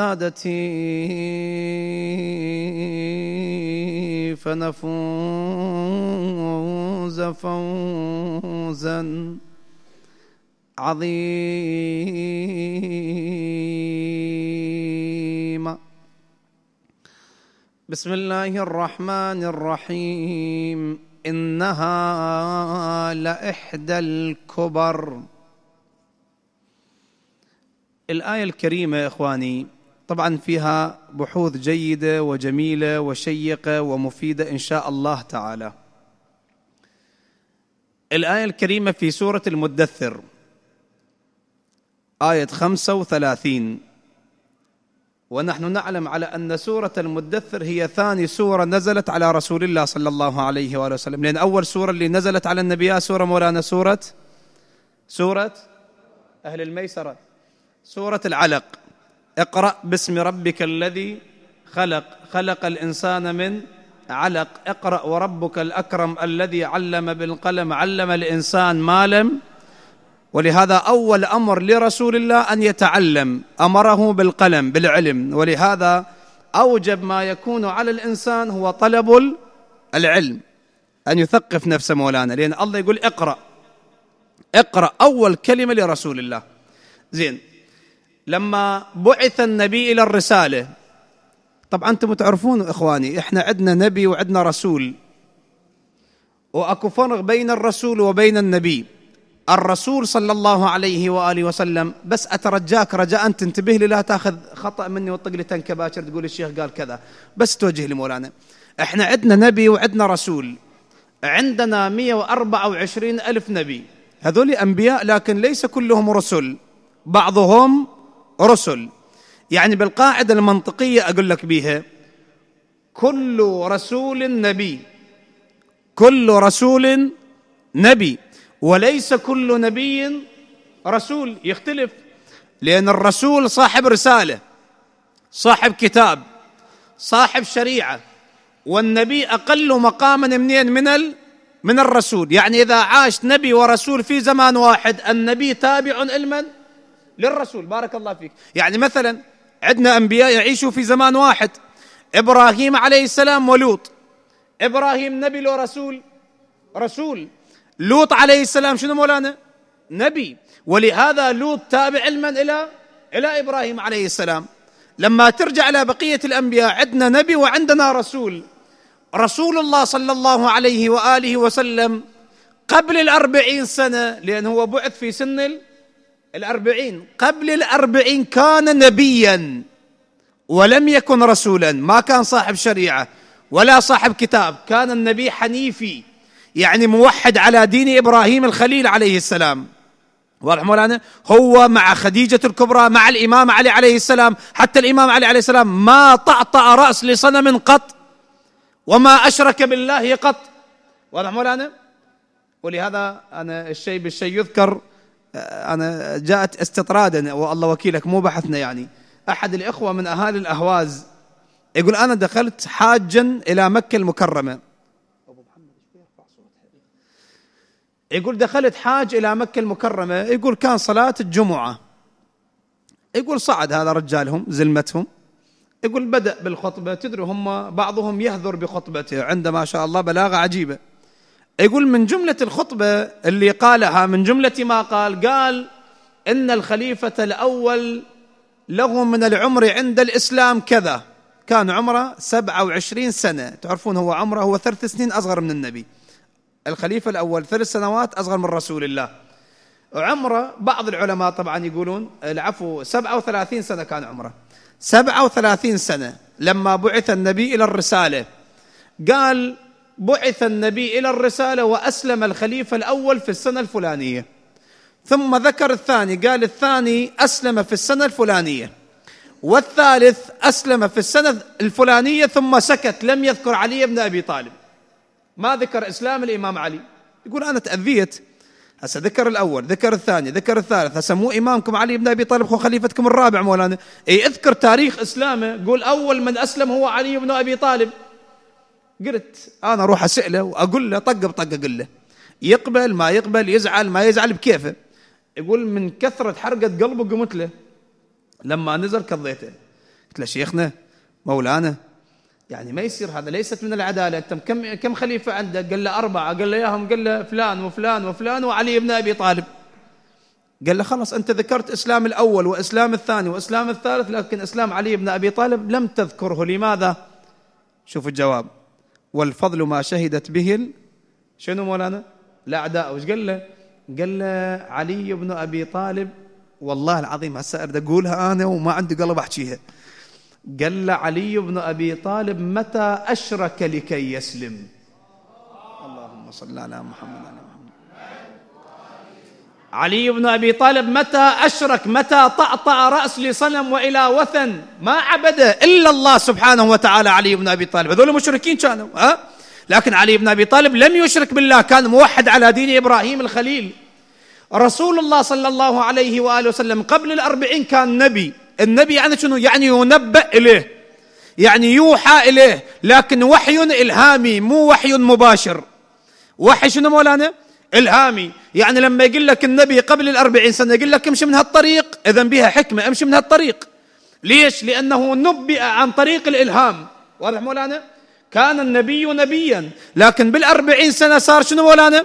سادتي فنفوز فوزا عظيما بسم الله الرحمن الرحيم انها لاحدى الكبر الايه الكريمه يا اخواني طبعا فيها بحوث جيدة وجميلة وشيقة ومفيدة إن شاء الله تعالى الآية الكريمة في سورة المدثر آية 35 ونحن نعلم على أن سورة المدثر هي ثاني سورة نزلت على رسول الله صلى الله عليه وآله وسلم لأن أول سورة اللي نزلت على النبي آه، سورة مولانا سورة سورة أهل الميسرة سورة العلق اقرأ باسم ربك الذي خلق خلق الإنسان من علق اقرأ وربك الأكرم الذي علم بالقلم علم الإنسان ما لم ولهذا أول أمر لرسول الله أن يتعلم أمره بالقلم بالعلم ولهذا أوجب ما يكون على الإنسان هو طلب العلم أن يثقف نفسه مولانا لأن الله يقول اقرأ اقرأ أول كلمة لرسول الله زين لما بعث النبي الى الرساله طبعا انتم تعرفون اخواني احنا عندنا نبي وعندنا رسول واكو فرق بين الرسول وبين النبي الرسول صلى الله عليه واله وسلم بس اترجاك رجاء تنتبه لي لا تاخذ خطا مني وتطق لي تنكه باكر تقول الشيخ قال كذا بس توجه لي مولانا احنا عندنا نبي وعندنا رسول عندنا 124 ألف نبي هذول أنبياء لكن ليس كلهم رسل بعضهم رسل يعني بالقاعده المنطقيه اقول لك بيها كل رسول نبي كل رسول نبي وليس كل نبي رسول يختلف لان الرسول صاحب رساله صاحب كتاب صاحب شريعه والنبي اقل مقاما منين من ال من الرسول يعني اذا عاش نبي ورسول في زمان واحد النبي تابع لمن؟ للرسول بارك الله فيك يعني مثلا عندنا أنبياء يعيشوا في زمان واحد إبراهيم عليه السلام ولوط إبراهيم نبي لو رسول رسول لوط عليه السلام شنو مولانا نبي ولهذا لوط تابع علما إلى إلى إبراهيم عليه السلام لما ترجع إلى بقية الأنبياء عندنا نبي وعندنا رسول رسول الله صلى الله عليه وآله وسلم قبل الأربعين سنة لأنه هو بعث في سن الأربعين قبل الأربعين كان نبيا ولم يكن رسولا ما كان صاحب شريعة ولا صاحب كتاب كان النبي حنيفي يعني موحد على دين إبراهيم الخليل عليه السلام واضح مولانا هو مع خديجة الكبرى مع الإمام علي عليه السلام حتى الإمام علي عليه السلام ما طأطأ رأس لصنم قط وما أشرك بالله قط واضح مولانا ولهذا أنا الشيء بالشيء يذكر أنا جاءت استطرادا والله وكيلك مو بحثنا يعني أحد الإخوة من أهالي الأهواز يقول أنا دخلت حاجا إلى مكة المكرمة يقول دخلت حاج إلى مكة المكرمة يقول كان صلاة الجمعة يقول صعد هذا رجالهم زلمتهم يقول بدأ بالخطبة تدري هم بعضهم يهذر بخطبته عنده ما شاء الله بلاغة عجيبة يقول من جملة الخطبة اللي قالها من جملة ما قال قال إن الخليفة الأول له من العمر عند الإسلام كذا كان عمره سبعة وعشرين سنة تعرفون هو عمره هو ثلاث سنين أصغر من النبي الخليفة الأول ثلاث سنوات أصغر من رسول الله عمره بعض العلماء طبعا يقولون العفو سبعة وثلاثين سنة كان عمره سبعة وثلاثين سنة لما بعث النبي إلى الرسالة قال بعث النبي الى الرساله واسلم الخليفه الاول في السنه الفلانيه ثم ذكر الثاني قال الثاني اسلم في السنه الفلانيه والثالث اسلم في السنه الفلانيه ثم سكت لم يذكر علي بن ابي طالب ما ذكر اسلام الامام علي يقول انا تاذيت هسه ذكر الاول ذكر الثاني ذكر الثالث هسه مو امامكم علي بن ابي طالب هو خليفتكم الرابع مولانا اي اذكر تاريخ اسلامه قول اول من اسلم هو علي بن ابي طالب قلت انا اروح اساله واقول له طق بطق اقول له يقبل ما يقبل يزعل ما يزعل بكيفه يقول من كثره حرقه قلبه قمت له لما نزل قضيته قلت له شيخنا مولانا يعني ما يصير هذا ليست من العداله انت كم كم خليفه عندك؟ قال له اربعه قال له اياهم قال له فلان وفلان وفلان وعلي بن ابي طالب قال له خلاص انت ذكرت اسلام الاول واسلام الثاني واسلام الثالث لكن اسلام علي بن ابي طالب لم تذكره لماذا؟ شوف الجواب والفضل ما شهدت به شنو مولانا الأعداء وش قال له قال له علي بن أبي طالب والله العظيم هسه أريد أقولها أنا وما عندي قلب أحكيها قال له علي بن أبي طالب متى أشرك لكي يسلم اللهم صل على محمد علي بن ابي طالب متى اشرك متى طأطأ راس لصنم والى وثن ما عبده الا الله سبحانه وتعالى علي بن ابي طالب هذول مشركين كانوا ها لكن علي بن ابي طالب لم يشرك بالله كان موحد على دين ابراهيم الخليل رسول الله صلى الله عليه واله وسلم قبل الأربعين كان نبي النبي يعني شنو يعني ينبأ اليه يعني يوحى اليه لكن وحي الهامي مو وحي مباشر وحي شنو مولانا إلهامي يعني لما يقول لك النبي قبل الأربعين سنة يقول لك امشي من هالطريق إذا بها حكمة امشي من هالطريق ليش لأنه نبئ عن طريق الإلهام واضح مولانا كان النبي نبيا لكن بالأربعين سنة صار شنو مولانا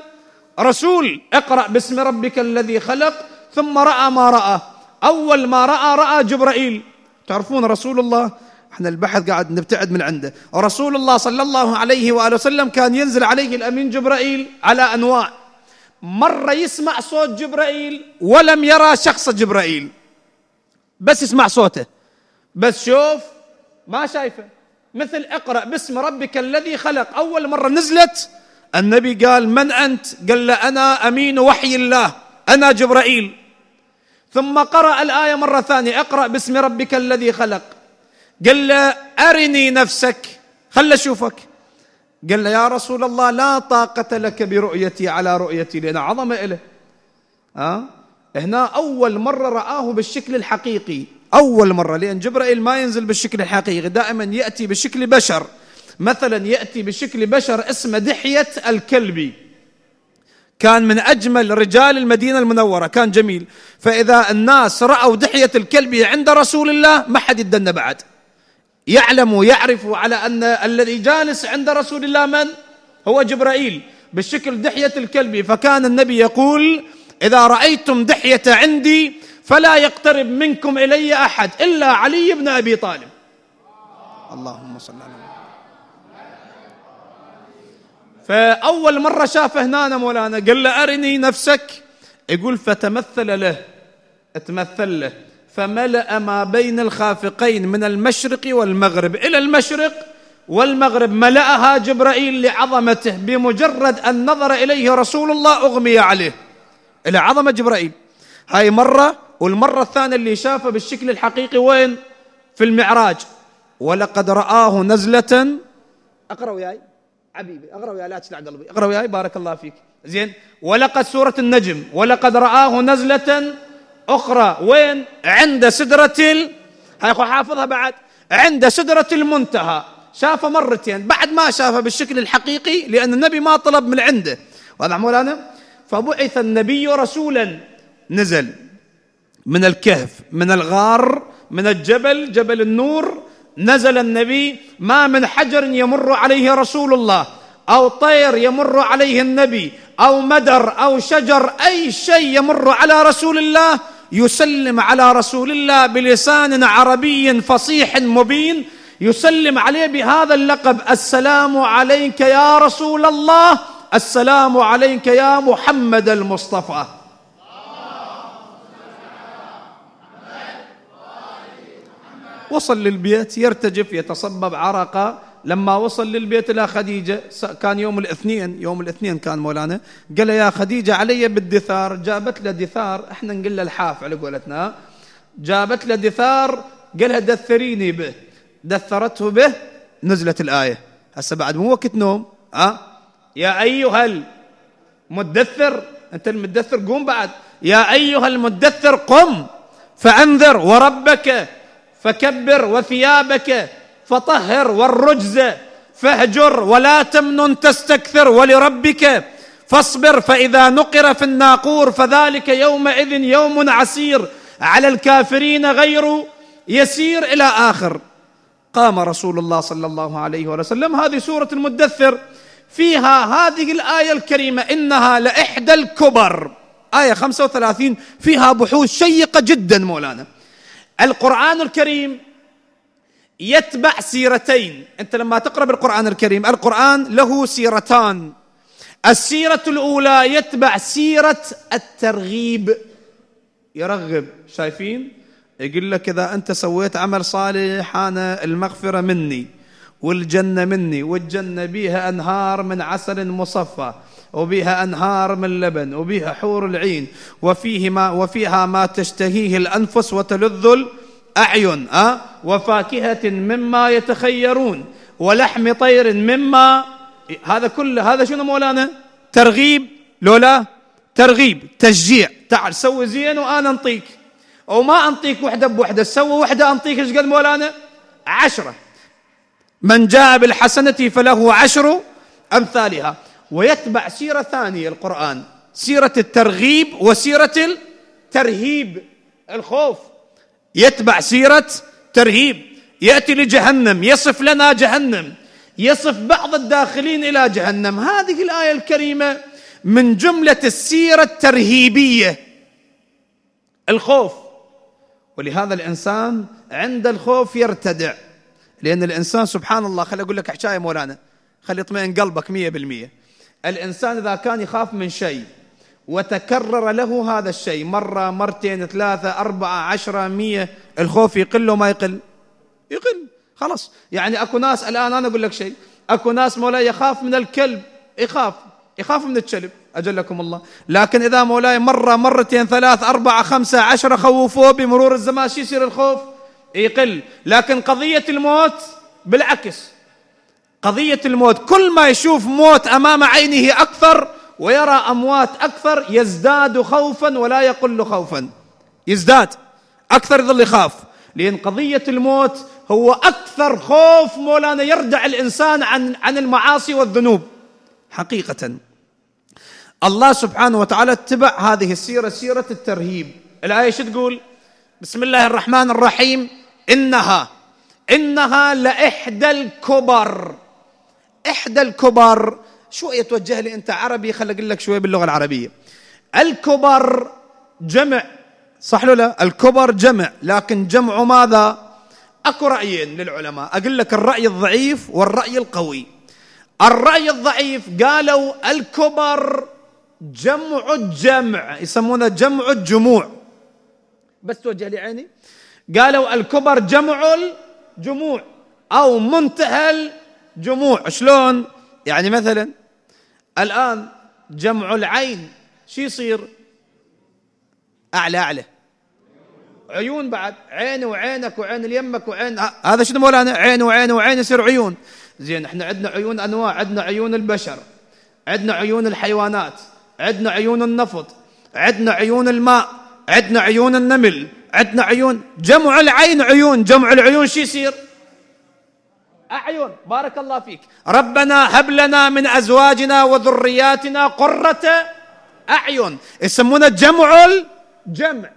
رسول اقرأ باسم ربك الذي خلق ثم رأى ما رأى أول ما رأى رأى جبرائيل تعرفون رسول الله احنا البحث قاعد نبتعد من عنده رسول الله صلى الله عليه وآله وسلم كان ينزل عليه الأمين جبرائيل على أنواع مرة يسمع صوت جبرائيل ولم يرى شخص جبرائيل بس يسمع صوته بس شوف ما شايفه مثل اقرأ باسم ربك الذي خلق أول مرة نزلت النبي قال من أنت قال له أنا أمين وحي الله أنا جبرائيل ثم قرأ الآية مرة ثانية اقرأ باسم ربك الذي خلق قال له أرني نفسك خل أشوفك قال له يا رسول الله لا طاقة لك برؤيتي على رؤيتي لأن عظمة إله أه؟ هنا أول مرة رآه بالشكل الحقيقي أول مرة لأن جبرائيل ما ينزل بالشكل الحقيقي دائما يأتي بشكل بشر مثلا يأتي بشكل بشر اسمه دحية الكلبي كان من أجمل رجال المدينة المنورة كان جميل فإذا الناس رأوا دحية الكلبي عند رسول الله ما حد يدن بعد يعلم ويعرف على أن الذي جالس عند رسول الله من؟ هو جبرائيل بشكل دحية الكلب فكان النبي يقول إذا رأيتم دحية عندي فلا يقترب منكم إلي أحد إلا علي بن أبي طالب اللهم صل على فأول مرة شافه هنا مولانا قال له أرني نفسك يقول فتمثل له تمثل له فملأ ما بين الخافقين من المشرق والمغرب إلى المشرق والمغرب ملأها جبرائيل لعظمته بمجرد أن نظر إليه رسول الله أغمي عليه إلى عظمة جبرائيل هاي مرة والمرة الثانية اللي شافه بالشكل الحقيقي وين في المعراج ولقد رآه نزلة أقرأ وياي حبيبي أقرأ وياي لا تشلع قلبي أقرأ وياي بارك الله فيك زين ولقد سورة النجم ولقد رآه نزلة أخرى وين عند سدرة ال... أخو حافظها بعد عند سدرة المنتهى شافه مرتين بعد ما شافه بالشكل الحقيقي لأن النبي ما طلب من عنده واضح مولانا فبعث النبي رسولا نزل من الكهف من الغار من الجبل جبل النور نزل النبي ما من حجر يمر عليه رسول الله او طير يمر عليه النبي او مدر او شجر اي شيء يمر على رسول الله يسلم على رسول الله بلسان عربي فصيح مبين يسلم عليه بهذا اللقب السلام عليك يا رسول الله السلام عليك يا محمد المصطفى وصل للبيت يرتجف يتصبب عرقا لما وصل للبيت إلى خديجة كان يوم الاثنين يوم الاثنين كان مولانا قال يا خديجة علي بالدثار جابت له دثار احنا نقول له الحاف على قولتنا جابت له دثار قالها دثريني به دثرته به نزلت الآية هسه بعد مو وقت نوم ها يا أيها المدثر أنت المدثر قوم بعد يا أيها المدثر قم فأنذر وربك فكبر وثيابك فطهر والرجز فاهجر ولا تمنن تستكثر ولربك فاصبر فإذا نقر في الناقور فذلك يومئذ يوم عسير على الكافرين غير يسير إلى آخر قام رسول الله صلى الله عليه وسلم هذه سورة المدثر فيها هذه الآية الكريمة إنها لإحدى الكبر آية 35 فيها بحوث شيقة جدا مولانا القرآن الكريم يتبع سيرتين انت لما تقرا بالقران الكريم القران له سيرتان السيره الاولى يتبع سيره الترغيب يرغب شايفين يقول لك اذا انت سويت عمل صالح انا المغفره مني والجنه مني والجنه بيها انهار من عسل مصفى وبها انهار من لبن وبها حور العين وفيه ما وفيها ما تشتهيه الانفس وتلذ أعين أه؟ وفاكهة مما يتخيرون ولحم طير مما هذا كله هذا شنو مولانا ترغيب لولا ترغيب تشجيع تعال سوي زين وأنا أنطيك أو ما أنطيك وحدة بوحدة سوي وحدة أنطيك إيش قد مولانا عشرة من جاء بالحسنة فله عشر أمثالها ويتبع سيرة ثانية القرآن سيرة الترغيب وسيرة الترهيب الخوف يتبع سيره ترهيب ياتي لجهنم يصف لنا جهنم يصف بعض الداخلين الى جهنم هذه الايه الكريمه من جمله السيره الترهيبيه الخوف ولهذا الانسان عند الخوف يرتدع لان الانسان سبحان الله خلي اقول لك حكايه مولانا خلي يطمئن قلبك 100% الانسان اذا كان يخاف من شيء وتكرر له هذا الشيء مرة مرتين ثلاثة أربعة عشرة مية الخوف يقل وما يقل يقل خلاص يعني أكو ناس الآن أنا أقول لك شيء أكو ناس مولاي يخاف من الكلب يخاف يخاف من الكلب أجلكم الله لكن إذا مولاي مرة مرتين ثلاث أربعة خمسة عشرة خوفوه بمرور الزمان شو يصير الخوف يقل لكن قضية الموت بالعكس قضية الموت كل ما يشوف موت أمام عينه أكثر ويرى أموات أكثر يزداد خوفا ولا يقل خوفا يزداد أكثر يظل يخاف لأن قضية الموت هو أكثر خوف مولانا يردع الإنسان عن عن المعاصي والذنوب حقيقة الله سبحانه وتعالى اتبع هذه السيرة سيرة الترهيب الآية شو تقول بسم الله الرحمن الرحيم إنها إنها لإحدى الكبر إحدى الكبر شوية توجه لي أنت عربي خل أقول لك شوية باللغة العربية الكبر جمع صح له لا الكبر جمع لكن جمع ماذا أكو رأيين للعلماء أقول لك الرأي الضعيف والرأي القوي الرأي الضعيف قالوا الكبر جمع الجمع يسمونه جمع الجموع بس توجه لي عيني قالوا الكبر جمع الجموع أو منتهى الجموع شلون يعني مثلا الآن جمع العين شو يصير أعلى أعلى عيون بعد عين وعينك وعين اليمك وعين هذا شنو مولانا عين وعين وعين يصير عيون زين احنا عندنا عيون انواع عندنا عيون البشر عندنا عيون الحيوانات عندنا عيون النفط عندنا عيون الماء عندنا عيون النمل عندنا عيون جمع العين عيون جمع العيون شو يصير أعين بارك الله فيك ربنا هب لنا من أزواجنا وذرياتنا قرة أعين يسمونه جمع الجمع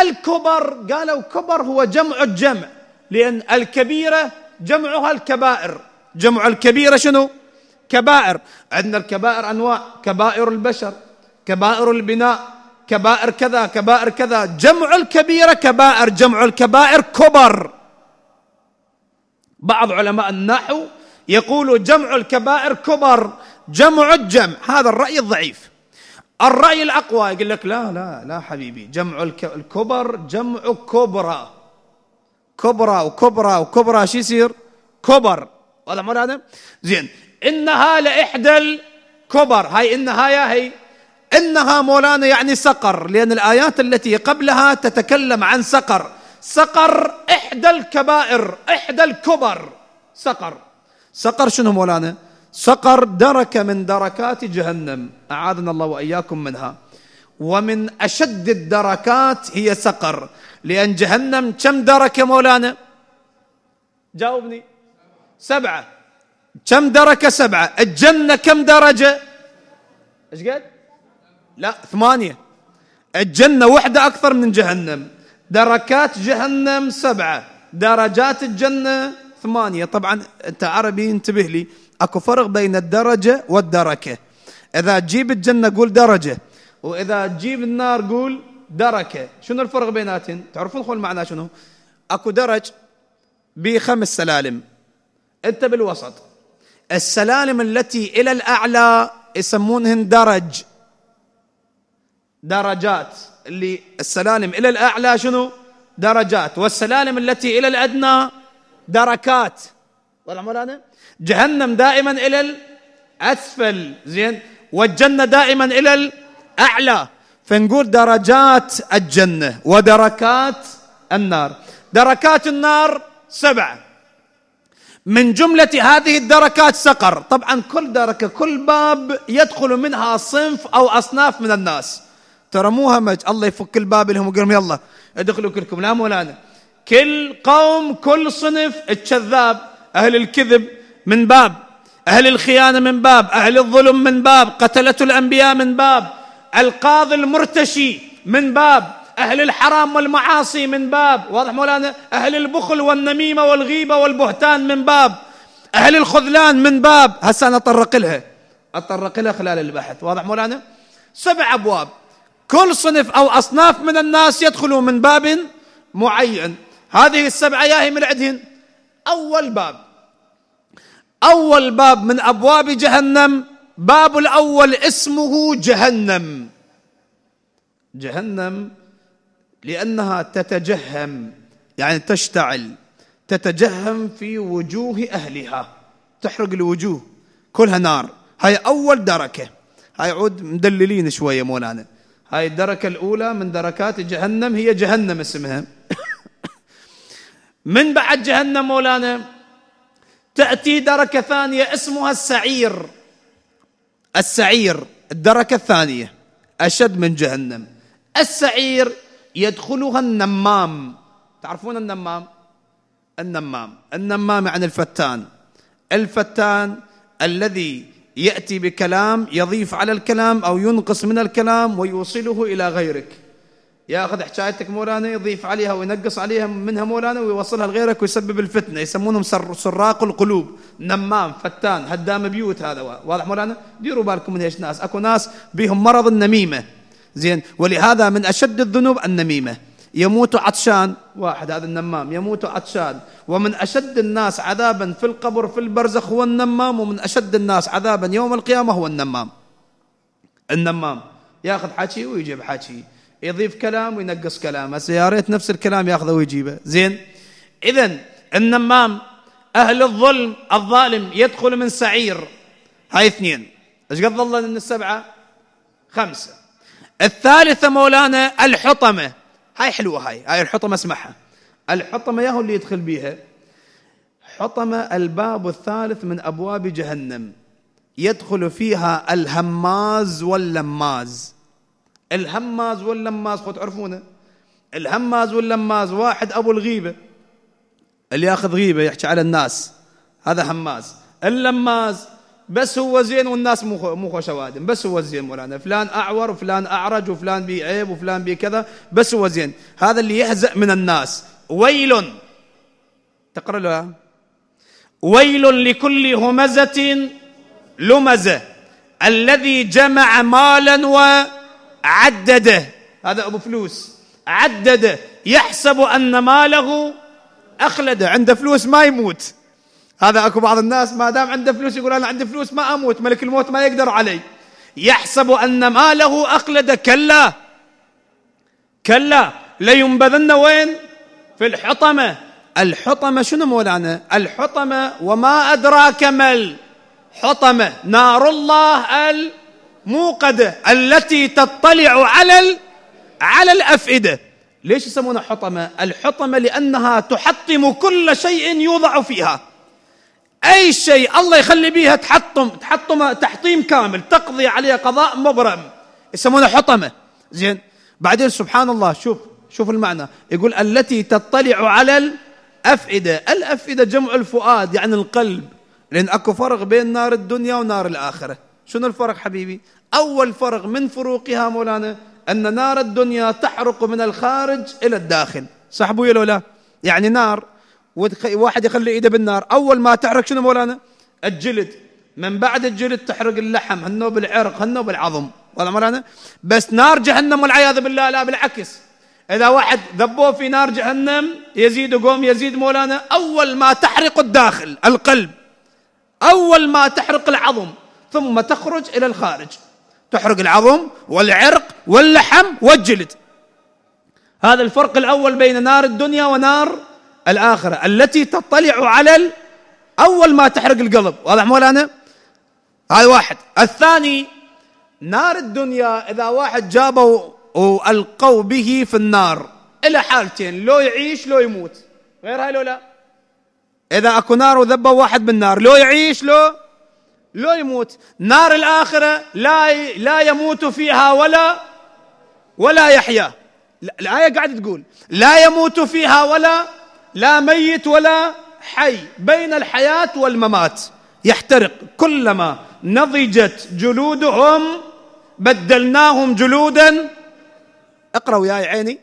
الكبر قالوا كبر هو جمع الجمع لأن الكبيرة جمعها الكبائر جمع الكبيرة شنو كبائر عندنا الكبائر أنواع كبائر البشر كبائر البناء كبائر كذا كبائر كذا جمع الكبيرة كبائر جمع الكبائر كبر بعض علماء النحو يقول جمع الكبائر كبر جمع الجمع هذا الرأي الضعيف الرأي الأقوى يقول لك لا لا لا حبيبي جمع الكبر جمع كبرى كبرى وكبرى وكبرى شو يصير كبر واضح مو هذا زين إنها لإحدى الكبر هاي إنها يا هي إنها مولانا يعني سقر لأن الآيات التي قبلها تتكلم عن سقر سقر إحدى الكبائر إحدى الكبر سقر سقر شنو مولانا سقر درك من دركات جهنم أعاذنا الله وإياكم منها ومن أشد الدركات هي سقر لأن جهنم كم درك مولانا جاوبني سبعة كم درك سبعة الجنة كم درجة ايش قد لا ثمانية الجنة وحدة أكثر من جهنم دركات جهنم سبعة درجات الجنة ثمانية طبعا أنت عربي انتبه لي أكو فرق بين الدرجة والدركة إذا تجيب الجنة قول درجة وإذا تجيب النار قول دركة شنو الفرق بيناتهم تعرفون خل معنا شنو أكو درج بخمس سلالم أنت بالوسط السلالم التي إلى الأعلى يسمونهن درج درجات اللي السلالم إلى الأعلى شنو درجات والسلالم التي إلى الأدنى دركات ولا مولانا جهنم دائما إلى الأسفل زين والجنة دائما إلى الأعلى فنقول درجات الجنة ودركات النار دركات النار سبعة من جملة هذه الدركات سقر طبعا كل دركة كل باب يدخل منها صنف أو أصناف من الناس ترى مو همج الله يفك الباب لهم ويقول لهم يلا ادخلوا كلكم لا مولانا كل قوم كل صنف الكذاب اهل الكذب من باب اهل الخيانه من باب اهل الظلم من باب قتله الانبياء من باب القاضي المرتشي من باب اهل الحرام والمعاصي من باب واضح مولانا اهل البخل والنميمه والغيبه والبهتان من باب اهل الخذلان من باب هسه انا اطرق لها اطرق لها خلال البحث واضح مولانا سبع ابواب كل صنف أو أصناف من الناس يدخلون من باب معين هذه السبعة ياهي من عندهن أول باب أول باب من أبواب جهنم باب الأول اسمه جهنم جهنم لأنها تتجهم يعني تشتعل تتجهم في وجوه أهلها تحرق الوجوه كلها نار هاي أول دركة هاي عود مدللين شوية مولانا هاي الدركة الأولى من دركات جهنم هي جهنم اسمها من بعد جهنم مولانا تأتي دركة ثانية اسمها السعير السعير الدركة الثانية أشد من جهنم السعير يدخلها النمام تعرفون النمام النمام النمام عن يعني الفتان الفتان الذي ياتي بكلام يضيف على الكلام او ينقص من الكلام ويوصله الى غيرك ياخذ حكايتك مولانا يضيف عليها وينقص عليها منها مولانا ويوصلها لغيرك ويسبب الفتنه يسمونهم سراق القلوب نمام فتان هدام بيوت هذا واضح مولانا ديروا بالكم من ايش ناس اكو ناس بهم مرض النميمه زين ولهذا من اشد الذنوب النميمه يموت عطشان واحد هذا النمام يموت عطشان ومن أشد الناس عذابا في القبر في البرزخ هو النمام ومن أشد الناس عذابا يوم القيامة هو النمام النمام ياخذ حكي ويجيب حكي يضيف كلام وينقص كلام هسه يا ريت نفس الكلام ياخذه ويجيبه زين اذا النمام اهل الظلم الظالم يدخل من سعير هاي اثنين ايش قد ظل من السبعه خمسه الثالثه مولانا الحطمه هاي حلوه هاي هاي الحطمه اسمعها الحطمه ياهو اللي يدخل بيها حطمه الباب الثالث من ابواب جهنم يدخل فيها الهماز واللماز الهماز واللماز خو تعرفونه الهماز واللماز واحد ابو الغيبه اللي ياخذ غيبه يحكي على الناس هذا هماز اللماز بس هو زين والناس مو مو خوش اوادم بس هو زين مولانا فلان اعور وفلان اعرج وفلان بي عيب وفلان بي كذا بس هو زين هذا اللي يهزأ من الناس ويل تقرا له ويل لكل همزة لمزة الذي جمع مالا وعدده هذا ابو فلوس عدده يحسب ان ماله اخلده عنده فلوس ما يموت هذا اكو بعض الناس ما دام عنده فلوس يقول انا عندي فلوس ما اموت ملك الموت ما يقدر علي يحسب ان ماله اقلد كلا كلا لينبذن وين في الحطمه الحطمه شنو مولانا الحطمه وما ادراك ما الحطمه نار الله الموقده التي تطلع على على الافئده ليش يسمونها حطمه الحطمه لانها تحطم كل شيء يوضع فيها أي شيء الله يخلي بيها تحطم تحطم تحطيم كامل تقضي عليها قضاء مبرم يسمونه حطمة زين بعدين سبحان الله شوف شوف المعنى يقول التي تطلع على الأفئدة الأفئدة جمع الفؤاد يعني القلب لأن أكو فرق بين نار الدنيا ونار الآخرة شنو الفرق حبيبي أول فرق من فروقها مولانا أن نار الدنيا تحرق من الخارج إلى الداخل صح بويا لا يعني نار واحد يخلي ايده بالنار اول ما تحرق شنو مولانا الجلد من بعد الجلد تحرق اللحم هنو بالعرق هنو بالعظم ولا مولانا بس نار جهنم والعياذ بالله لا بالعكس اذا واحد ذبوه في نار جهنم يزيد قوم يزيد مولانا اول ما تحرق الداخل القلب اول ما تحرق العظم ثم تخرج الى الخارج تحرق العظم والعرق واللحم والجلد هذا الفرق الاول بين نار الدنيا ونار الآخرة التي تطلع على ال... أول ما تحرق القلب واضح مولانا هذا واحد الثاني نار الدنيا إذا واحد جابه وألقوا به في النار إلى حالتين لو يعيش لو يموت غير هاي لو لا إذا أكو نار وذبوا واحد بالنار لو يعيش لو لو يموت نار الآخرة لا ي... لا يموت فيها ولا ولا يحيا الآية قاعدة تقول لا يموت فيها ولا لا ميت ولا حي بين الحياة والممات يحترق كلما نضجت جلودهم بدلناهم جلودا اقرأوا يا عيني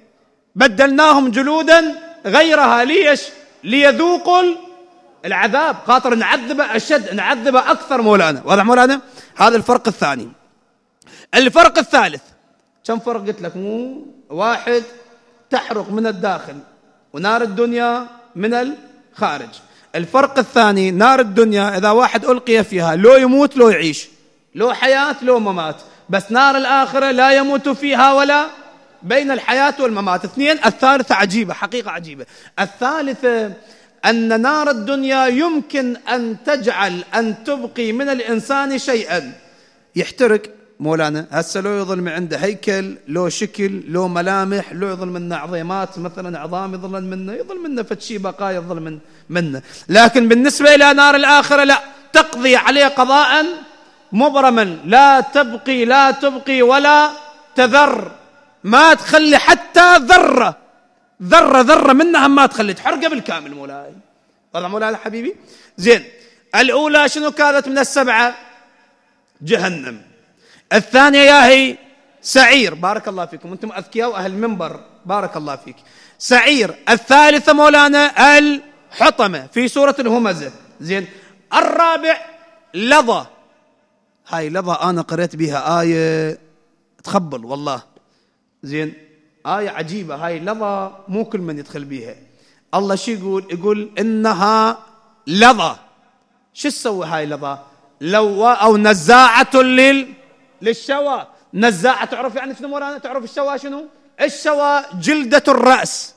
بدلناهم جلودا غيرها ليش ليذوقوا العذاب خاطر نعذبه أشد نعذبه أكثر مولانا واضح مولانا هذا الفرق الثاني الفرق الثالث كم فرق قلت لك مو واحد تحرق من الداخل ونار الدنيا من الخارج الفرق الثاني نار الدنيا إذا واحد ألقي فيها لو يموت لو يعيش لو حياة لو ممات بس نار الآخرة لا يموت فيها ولا بين الحياة والممات اثنين الثالثة عجيبة حقيقة عجيبة الثالثة أن نار الدنيا يمكن أن تجعل أن تبقي من الإنسان شيئا يحترق مولانا هسه لو يظل من عنده هيكل لو شكل لو ملامح لو يظل منه عظيمات مثلا عظام يظل منه يظل منه فتشي بقايا يظل من منه لكن بالنسبة إلى نار الآخرة لا تقضي عليه قضاء مبرما لا تبقي لا تبقي ولا تذر ما تخلي حتى ذرة ذرة ذرة منها ما تخلي تحرقه بالكامل مولاي طلع مولاي حبيبي زين الأولى شنو كانت من السبعة جهنم الثانية يا هي سعير بارك الله فيكم أنتم أذكياء وأهل منبر بارك الله فيك سعير الثالثة مولانا الحطمة في سورة الهمزة زين الرابع لظى هاي لظى أنا قرأت بها آية تخبل والله زين آية عجيبة هاي لظى مو كل من يدخل بيها الله شو يقول يقول إنها لظى شو تسوي هاي لظى لواء أو نزاعة لل للشوى نزاعة تعرف يعني شنو مولانا تعرف الشوى شنو الشوى جلدة الرأس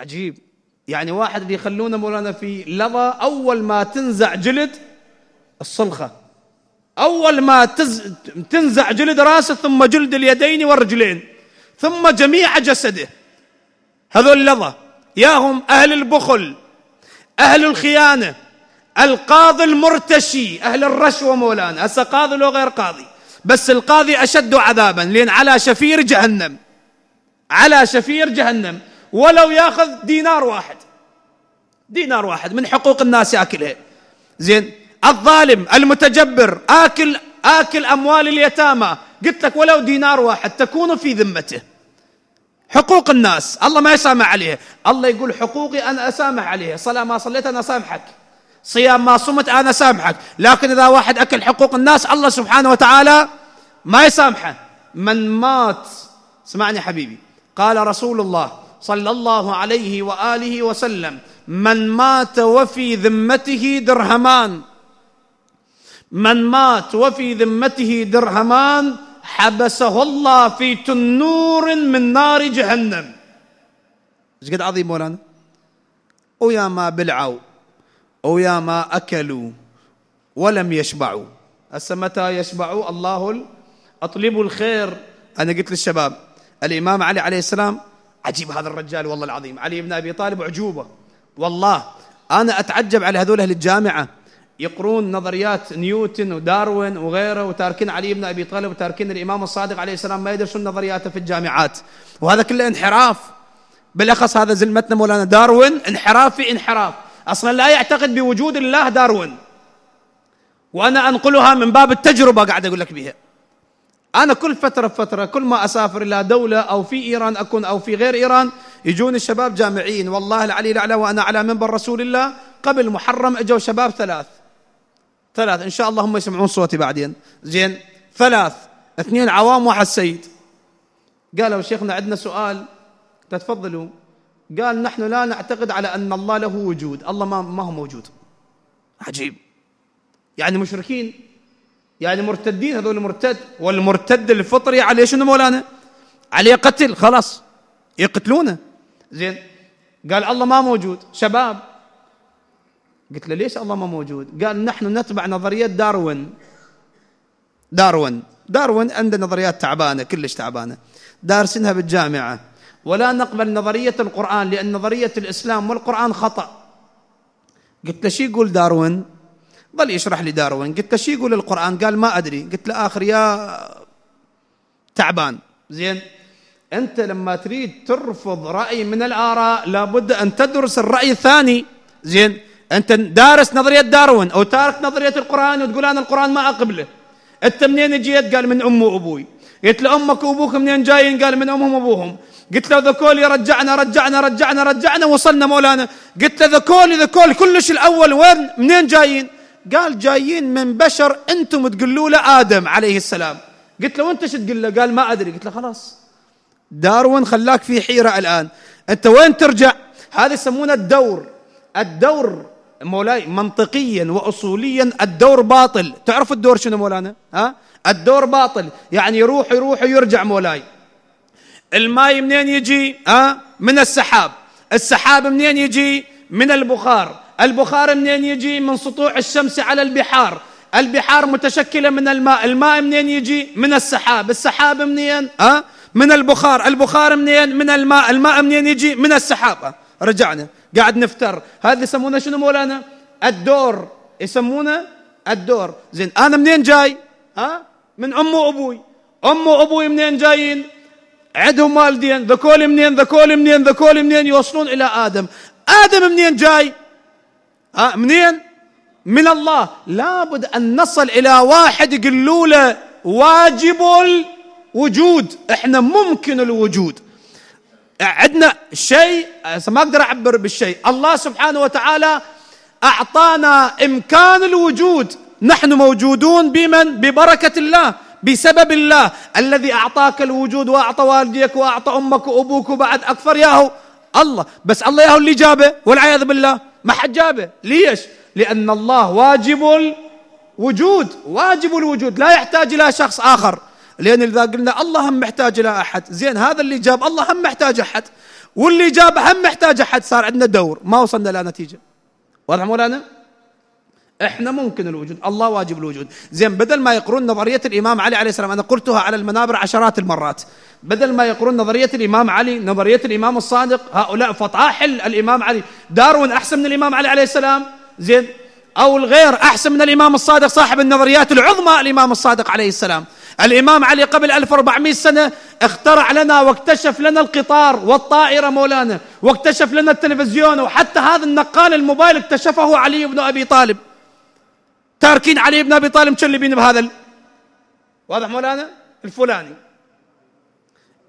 عجيب يعني واحد اللي يخلونا مولانا في لظى أول ما تنزع جلد الصلخة أول ما تز... تنزع جلد راسه ثم جلد اليدين والرجلين ثم جميع جسده هذول لظى ياهم أهل البخل أهل الخيانة القاضي المرتشي أهل الرشوة مولانا هسه قاضي لو غير قاضي بس القاضي أشد عذابا لأن على شفير جهنم على شفير جهنم ولو ياخذ دينار واحد دينار واحد من حقوق الناس ياكلها زين الظالم المتجبر آكل آكل أموال اليتامى قلت لك ولو دينار واحد تكون في ذمته حقوق الناس الله ما يسامح عليها الله يقول حقوقي أنا أسامح عليها صلاة ما صليت أنا أسامحك صيام ما صمت انا سامحك لكن اذا واحد اكل حقوق الناس الله سبحانه وتعالى ما يسامحه من مات اسمعني حبيبي قال رسول الله صلى الله عليه واله وسلم من مات وفي ذمته درهمان من مات وفي ذمته درهمان حبسه الله في تنور من نار جهنم ايش قد عظيم مولانا ويا ما بلعوا أو يا ما أكلوا ولم يشبعوا هسه متى يشبعوا الله أطلبوا الخير أنا قلت للشباب الإمام علي عليه السلام عجيب هذا الرجال والله العظيم علي بن أبي طالب عجوبة والله أنا أتعجب على هذول أهل الجامعة يقرون نظريات نيوتن وداروين وغيره وتاركين علي بن ابي طالب وتاركين الامام الصادق عليه السلام ما يدرسون نظرياته في الجامعات وهذا كله انحراف بالاخص هذا زلمتنا مولانا داروين انحراف في انحراف أصلا لا يعتقد بوجود الله داروين وأنا أنقلها من باب التجربة قاعد أقول لك بها أنا كل فترة فترة كل ما أسافر إلى دولة أو في إيران أكون أو في غير إيران يجون الشباب جامعين والله العلي الأعلى وأنا على منبر رسول الله قبل محرم أجوا شباب ثلاث ثلاث إن شاء الله هم يسمعون صوتي بعدين زين ثلاث اثنين عوام واحد سيد قالوا شيخنا عندنا سؤال تفضلوا قال نحن لا نعتقد على أن الله له وجود الله ما, ما هو موجود عجيب يعني مشركين يعني مرتدين هذول المرتد والمرتد الفطري عليه شنو مولانا عليه قتل خلاص يقتلونه زين قال الله ما موجود شباب قلت له ليش الله ما موجود قال نحن نتبع نظرية داروين داروين داروين عنده نظريات تعبانة كلش تعبانة دارسينها بالجامعة ولا نقبل نظرية القرآن لأن نظرية الإسلام والقرآن خطأ قلت له شي يقول داروين ظل يشرح لي داروين قلت له شي يقول القرآن قال ما أدري قلت له آخر يا تعبان زين أنت لما تريد ترفض رأي من الآراء لابد أن تدرس الرأي الثاني زين أنت دارس نظرية داروين أو تارك نظرية القرآن وتقول أنا القرآن ما أقبله أنت منين جيت قال من أمي وأبوي قلت له امك وابوك منين جايين قال من امهم وابوهم قلت له ذكولي رجعنا رجعنا رجعنا رجعنا وصلنا مولانا قلت له ذكولي ذكول كلش الاول وين منين جايين قال جايين من بشر انتم تقولوا له ادم عليه السلام قلت له وانت ايش تقول له قال ما ادري قلت له خلاص داروين خلاك في حيره الان انت وين ترجع هذا يسمونه الدور الدور مولاي منطقيا واصوليا الدور باطل تعرف الدور شنو مولانا ها الدور باطل يعني يروح يروح ويرجع مولاي الماي منين يجي أه؟ من السحاب السحاب منين يجي من البخار البخار منين يجي من سطوع الشمس على البحار البحار متشكلة من الماء الماء منين يجي من السحاب السحاب منين أه؟ من البخار البخار منين من الماء الماء منين يجي من السحاب أه؟ رجعنا قاعد نفتر هذا يسمونه شنو مولانا الدور يسمونه الدور زين انا منين جاي ها من ام وابوي ام وابوي منين جايين عندهم والدين ذكول منين ذكول منين ذكول منين يوصلون الى ادم ادم منين جاي آه منين من الله لابد ان نصل الى واحد يقولوا له واجب الوجود احنا ممكن الوجود عندنا شيء ما اقدر اعبر بالشيء الله سبحانه وتعالى اعطانا امكان الوجود نحن موجودون بمن ببركه الله بسبب الله الذي اعطاك الوجود واعطى والديك واعطى امك وابوك وبعد اكثر ياهو الله بس الله ياهو اللي جابه والعياذ بالله ما حد جابه ليش لان الله واجب الوجود واجب الوجود لا يحتاج الى شخص اخر لان اذا قلنا الله هم محتاج الى احد زين هذا اللي جاب الله هم محتاج احد واللي جاب هم محتاج احد صار عندنا دور ما وصلنا لنتيجه واضح مولانا احنا ممكن الوجود الله واجب الوجود زين بدل ما يقرون نظريه الامام علي عليه السلام انا قلتها على المنابر عشرات المرات بدل ما يقرون نظريه الامام علي نظريه الامام الصادق هؤلاء فطاحل الامام علي دارون احسن من الامام علي عليه السلام زين او الغير احسن من الامام الصادق صاحب النظريات العظمى الامام الصادق عليه السلام الامام علي قبل 1400 سنه اخترع لنا واكتشف لنا القطار والطائره مولانا واكتشف لنا التلفزيون وحتى هذا النقال الموبايل اكتشفه علي بن ابي طالب تاركين علي بن أبي طالب مشلبين بهذا ال... واضح مولانا الفلاني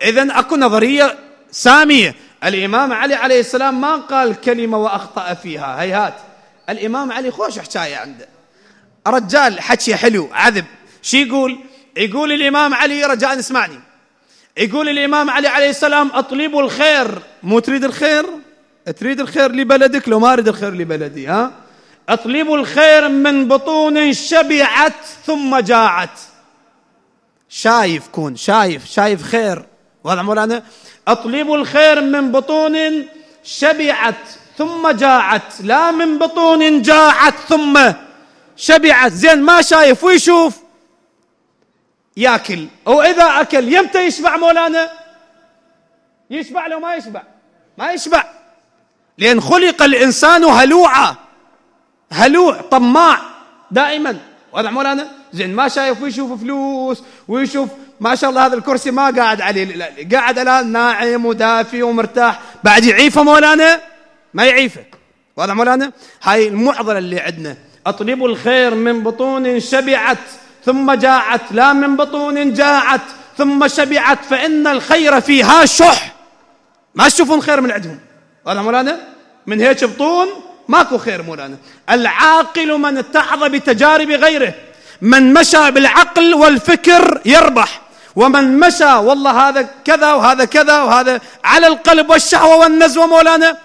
إذا أكو نظرية سامية الإمام علي عليه السلام ما قال كلمة وأخطأ فيها هيهات الإمام علي خوش حكاية عنده رجال حكي حلو عذب شي يقول يقول الإمام علي رجاء اسمعني يقول الإمام علي عليه السلام أطلبوا الخير مو تريد الخير تريد الخير لبلدك لو ما أريد الخير لبلدي ها اطلبوا الخير من بطون شبعت ثم جاعت شايف كون شايف شايف خير واضح مولانا اطلبوا الخير من بطون شبعت ثم جاعت لا من بطون جاعت ثم شبعت زين ما شايف ويشوف ياكل او اذا اكل يمتى يشبع مولانا يشبع لو ما يشبع ما يشبع لان خلق الانسان هلوعا هلوع طماع دائما واضح مولانا زين ما شايف ويشوف فلوس ويشوف ما شاء الله هذا الكرسي ما قاعد عليه قاعد الان ناعم ودافي ومرتاح بعد يعيفه مولانا ما يعيفه واضح مولانا هاي المعضله اللي عندنا اطلبوا الخير من بطون شبعت ثم جاعت لا من بطون جاعت ثم شبعت فان الخير فيها شح ما تشوفون خير من عندهم واضح مولانا من هيك بطون ماكو خير مولانا العاقل من اتعظ بتجارب غيره من مشى بالعقل والفكر يربح ومن مشى والله هذا كذا وهذا كذا وهذا على القلب والشهوة والنزوة مولانا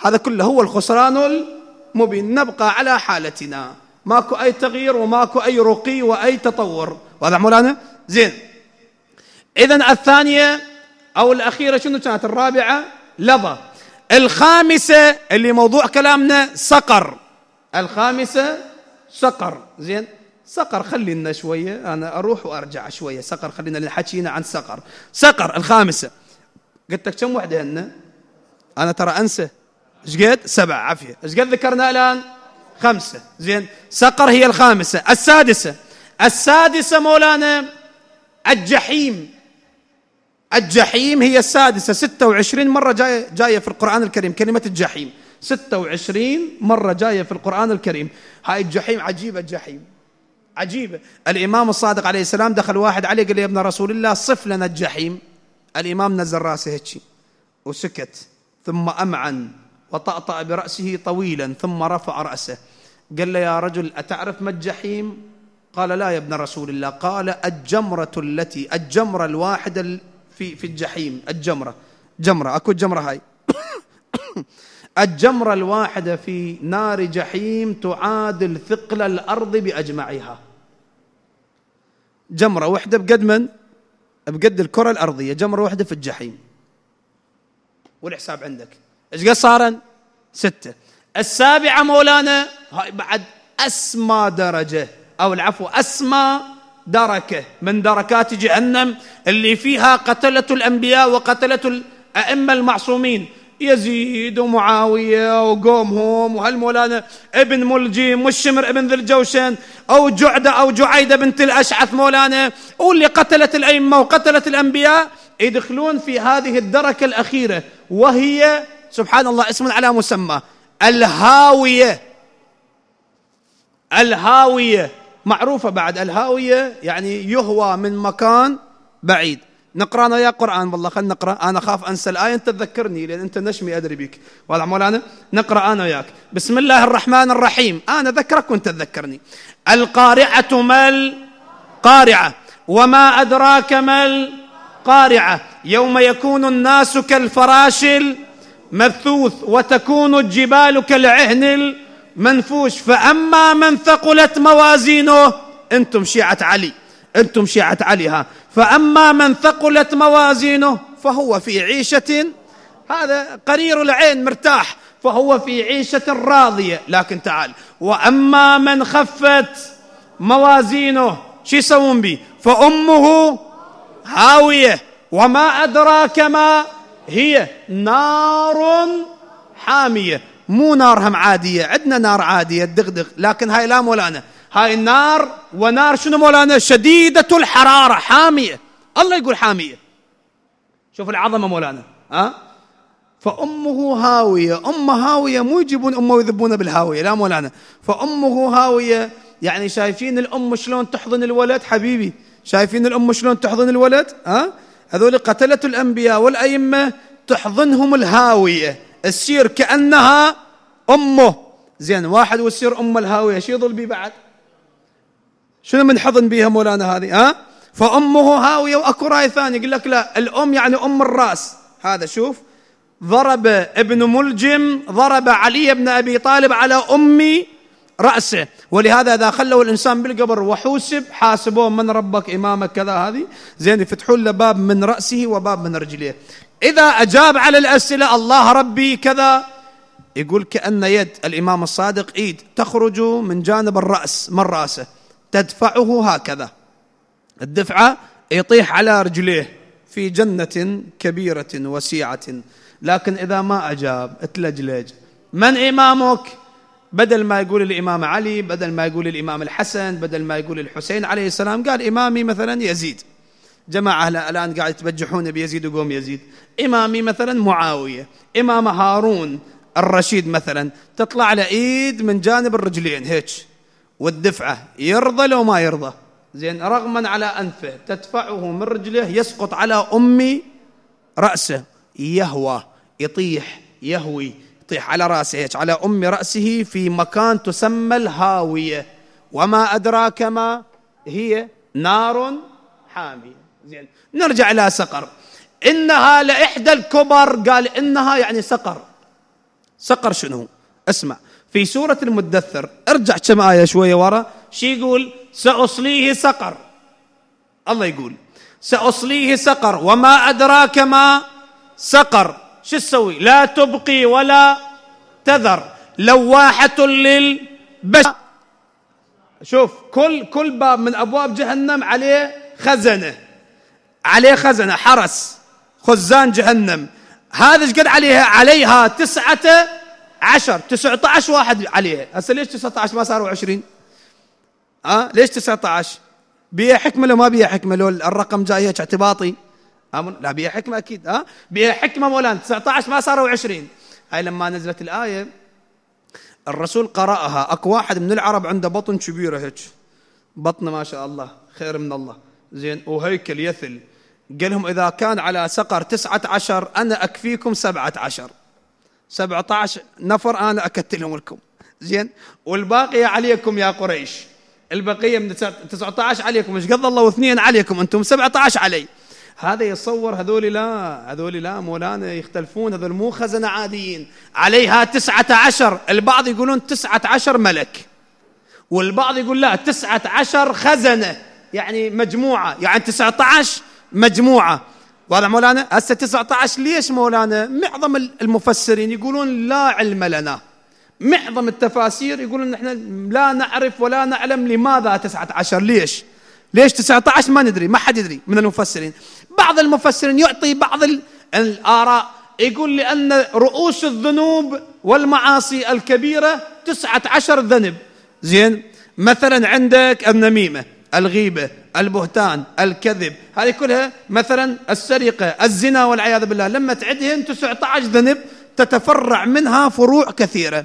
هذا كله هو الخسران المبين نبقى على حالتنا ماكو أي تغيير وماكو أي رقي وأي تطور واضح مولانا زين إذا الثانية أو الأخيرة شنو كانت الرابعة لظى الخامسة اللي موضوع كلامنا سقر الخامسة سقر زين سقر خلينا شوية أنا أروح وأرجع شوية سقر خلينا حكينا عن سقر سقر الخامسة قلت لك كم وحدة هن أنا ترى أنسى ايش قد سبعة عافية ايش قد ذكرنا الآن خمسة زين سقر هي الخامسة السادسة السادسة مولانا الجحيم الجحيم هي السادسة 26 مرة جاية جاية في القرآن الكريم كلمة الجحيم 26 مرة جاية في القرآن الكريم هاي الجحيم عجيبة الجحيم عجيبة الإمام الصادق عليه السلام دخل واحد عليه قال يا ابن رسول الله صف لنا الجحيم الإمام نزل راسه هيك وسكت ثم أمعن وطأطأ برأسه طويلا ثم رفع رأسه قال له يا رجل أتعرف ما الجحيم قال لا يا ابن رسول الله قال الجمرة التي الجمرة الواحدة في في الجحيم الجمرة جمرة أكو الجمرة هاي الجمرة الواحدة في نار جحيم تعادل ثقل الأرض بأجمعها جمرة واحدة بقد من؟ بقد الكرة الأرضية جمرة واحدة في الجحيم والحساب عندك ايش قد صارن؟ ستة السابعة مولانا هاي بعد أسمى درجة أو العفو أسمى دركه من دركات جهنم اللي فيها قتله الانبياء وقتله الائمه المعصومين يزيد ومعاوية وقومهم وهالمولانا ابن ملجيم والشمر ابن ذي الجوشن أو جعدة أو جعيدة بنت الأشعث مولانا واللي قتلت الأئمة وقتلت الأنبياء يدخلون في هذه الدركة الأخيرة وهي سبحان الله اسم على مسمى الهاوية الهاوية معروفة بعد الهاوية يعني يهوى من مكان بعيد نقرأ أنا يا قرآن والله خلينا نقرأ أنا أخاف أنسى الآية أنت تذكرني لأن أنت نشمي أدري بيك والله مولانا نقرأ أنا وياك بسم الله الرحمن الرحيم أنا أذكرك وأنت تذكرني القارعة ما القارعة وما أدراك ما القارعة يوم يكون الناس كالفراش المبثوث وتكون الجبال كالعهن منفوش فأما من ثقلت موازينه أنتم شيعة علي أنتم شيعة علي ها فأما من ثقلت موازينه فهو في عيشة هذا قرير العين مرتاح فهو في عيشة راضية لكن تعال وأما من خفت موازينه شو يسوون به فأمه هاوية وما أدراك ما هي نار حامية مو نارهم عادية عندنا نار عادية الدغدغ لكن هاي لا مولانا هاي النار ونار شنو مولانا شديدة الحرارة حامية الله يقول حامية شوف العظمة مولانا ها أه؟ فأمه هاوية أم هاوية مو يجيبون أمه ويذبونه بالهاوية لا مولانا فأمه هاوية يعني شايفين الأم شلون تحضن الولد حبيبي شايفين الأم شلون تحضن الولد ها أه؟ هذول قتلة الأنبياء والأئمة تحضنهم الهاوية السير كانها امه زين واحد وتصير ام الهاويه شو يضل بي بعد؟ شنو من حضن بيها مولانا هذه ها؟ فامه هاويه واكو راي ثاني يقول لك لا الام يعني ام الراس هذا شوف ضرب ابن ملجم ضرب علي بن ابي طالب على ام راسه ولهذا اذا خلوا الانسان بالقبر وحوسب حاسبوه من ربك امامك كذا هذه زين يفتحون له باب من راسه وباب من رجليه إذا أجاب على الأسئلة الله ربي كذا يقول كأن يد الإمام الصادق إيد تخرج من جانب الرأس من رأسه تدفعه هكذا الدفعة يطيح على رجليه في جنة كبيرة وسيعة لكن إذا ما أجاب اتلجلج من إمامك بدل ما يقول الإمام علي بدل ما يقول الإمام الحسن بدل ما يقول الحسين عليه السلام قال إمامي مثلا يزيد جماعة الآن قاعد يتبجحون بيزيد وقوم يزيد إمامي مثلا معاوية إمام هارون الرشيد مثلا تطلع له ايد من جانب الرجلين هيك والدفعه يرضى لو ما يرضى زين رغما على انفه تدفعه من رجله يسقط على امي راسه يهوى يطيح يهوي يطيح على راسه هيك على ام راسه في مكان تسمى الهاويه وما ادراك ما هي نار حامية زين نرجع إلى سقر إنها لإحدى الكبر قال إنها يعني سقر سقر شنو اسمع في سورة المدثر ارجع كم آية شوية ورا شي يقول سأصليه سقر الله يقول سأصليه سقر وما أدراك ما سقر شو تسوي لا تبقي ولا تذر لواحة للبشر شوف كل كل باب من أبواب جهنم عليه خزنه عليه خزنة حرس خزان جهنم هذا ايش قد عليها عليها تسعة عشر تسعة عشر واحد عليها هسه ليش تسعة عشر ما صاروا عشرين أه؟ ليش تسعة عشر بيها حكمة لو ما بيها حكمة لو الرقم جاي هيك اعتباطي لا بيها حكمة أكيد أه؟ بيها حكمة تسعة 19 ما صاروا 20 هاي لما نزلت الآية الرسول قرأها أكو واحد من العرب عنده بطن كبيرة هيك بطنه ما شاء الله خير من الله زين وهيكل يثل قال لهم إذا كان على سقر تسعة عشر أنا أكفيكم سبعة عشر سبعة عشر نفر أنا أكتلهم لكم زين والباقية عليكم يا قريش البقية من 19 عليكم ايش قضى الله واثنين عليكم أنتم 17 علي هذا يصور هذول لا هذول لا مولانا يختلفون هذول مو خزنة عاديين عليها تسعة عشر البعض يقولون تسعة عشر ملك والبعض يقول لا تسعة عشر خزنة يعني مجموعة يعني تسعة عشر مجموعة واضح مولانا هسه 19 ليش مولانا معظم المفسرين يقولون لا علم لنا معظم التفاسير يقولون نحن لا نعرف ولا نعلم لماذا 19 ليش ليش 19 ما ندري ما حد يدري من المفسرين بعض المفسرين يعطي بعض الآراء يقول لأن رؤوس الذنوب والمعاصي الكبيرة 19 ذنب زين مثلا عندك النميمة الغيبة البهتان الكذب هذه كلها مثلا السرقة الزنا والعياذ بالله لما تعدهن 19 ذنب تتفرع منها فروع كثيرة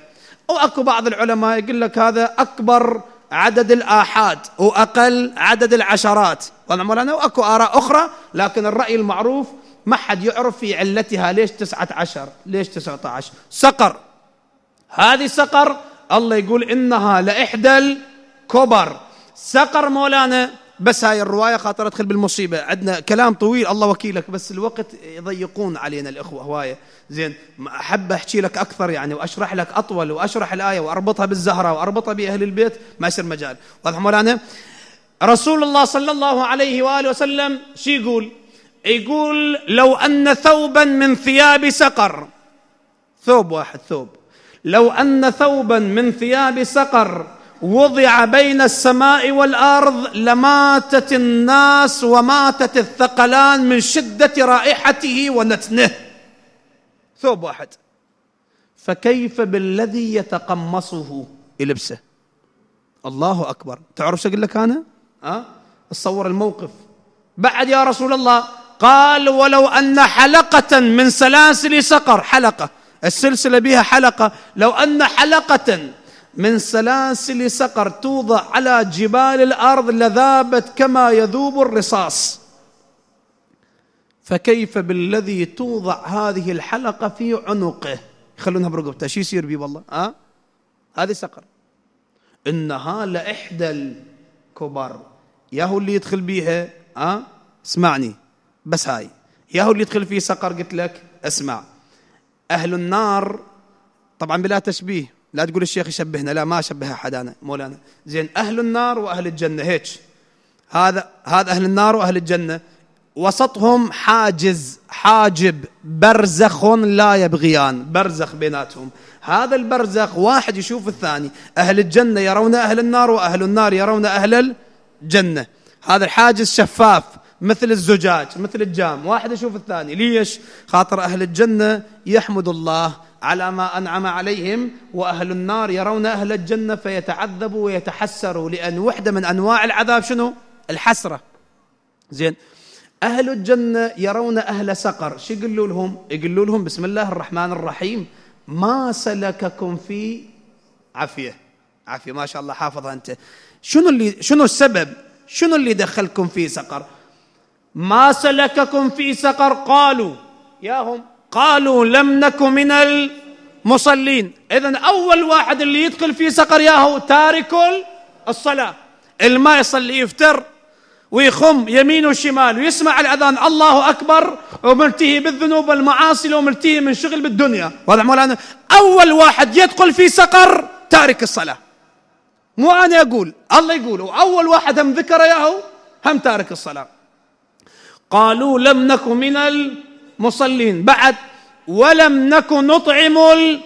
أو أكو بعض العلماء يقول لك هذا أكبر عدد الآحاد وأقل عدد العشرات طبعا وأكو آراء أخرى لكن الرأي المعروف ما حد يعرف في علتها ليش تسعة عشر ليش تسعة عشر سقر هذه سقر الله يقول إنها لإحدى الكبر سقر مولانا بس هاي الرواية خاطر أدخل بالمصيبة عندنا كلام طويل الله وكيلك بس الوقت يضيقون علينا الإخوة هواية زين أحب أحكي لك أكثر يعني وأشرح لك أطول وأشرح الآية وأربطها بالزهرة وأربطها بأهل البيت ما يصير مجال واضح مولانا رسول الله صلى الله عليه وآله وسلم شو يقول يقول لو أن ثوبا من ثياب سقر ثوب واحد ثوب لو أن ثوبا من ثياب سقر وضع بين السماء والارض لماتت الناس وماتت الثقلان من شده رائحته ونتنه ثوب واحد فكيف بالذي يتقمصه يلبسه الله اكبر تعرف شو اقول لك انا أه؟ تصور الموقف بعد يا رسول الله قال ولو ان حلقه من سلاسل سقر حلقه السلسله بها حلقه لو ان حلقه من سلاسل سقر توضع على جبال الارض لذابت كما يذوب الرصاص فكيف بالذي توضع هذه الحلقه في عنقه يخلونها برقبته شو يصير بي والله ها أه؟ هذه سقر انها لاحدى الكبر ياهو اللي يدخل بيها ها أه؟ اسمعني بس هاي ياهو اللي يدخل فيه سقر قلت لك اسمع اهل النار طبعا بلا تشبيه لا تقول الشيخ يشبهنا لا ما شبه احد انا مولانا زين اهل النار واهل الجنه هيك هذا هذا اهل النار واهل الجنه وسطهم حاجز حاجب برزخ لا يبغيان برزخ بيناتهم هذا البرزخ واحد يشوف الثاني أهل الجنة يرون أهل النار وأهل النار يرون أهل الجنة هذا الحاجز شفاف مثل الزجاج مثل الجام واحد يشوف الثاني ليش خاطر أهل الجنة يحمد الله على ما أنعم عليهم وأهل النار يرون أهل الجنة فيتعذبوا ويتحسروا لأن وحدة من أنواع العذاب شنو؟ الحسرة زين أهل الجنة يرون أهل سقر شو يقولوا لهم؟ يقولوا لهم بسم الله الرحمن الرحيم ما سلككم في عافية عافية ما شاء الله حافظها أنت شنو اللي شنو السبب؟ شنو اللي دخلكم في سقر؟ ما سلككم في سقر قالوا ياهم قالوا لم نك من المصلين إذا أول واحد اللي يدخل في سقر ياهو تارك الصلاة الماء يصلي يفتر ويخم يمين وشمال ويسمع الأذان الله أكبر وملتهي بالذنوب والمعاصي وملتهي من شغل بالدنيا وهذا مولانا أول واحد يدخل في سقر تارك الصلاة مو أنا أقول الله يقول وأول واحد هم ذكر ياهو هم تارك الصلاة قالوا لم نك من المصلين مصلين بعد ولم نكن نطعم ال...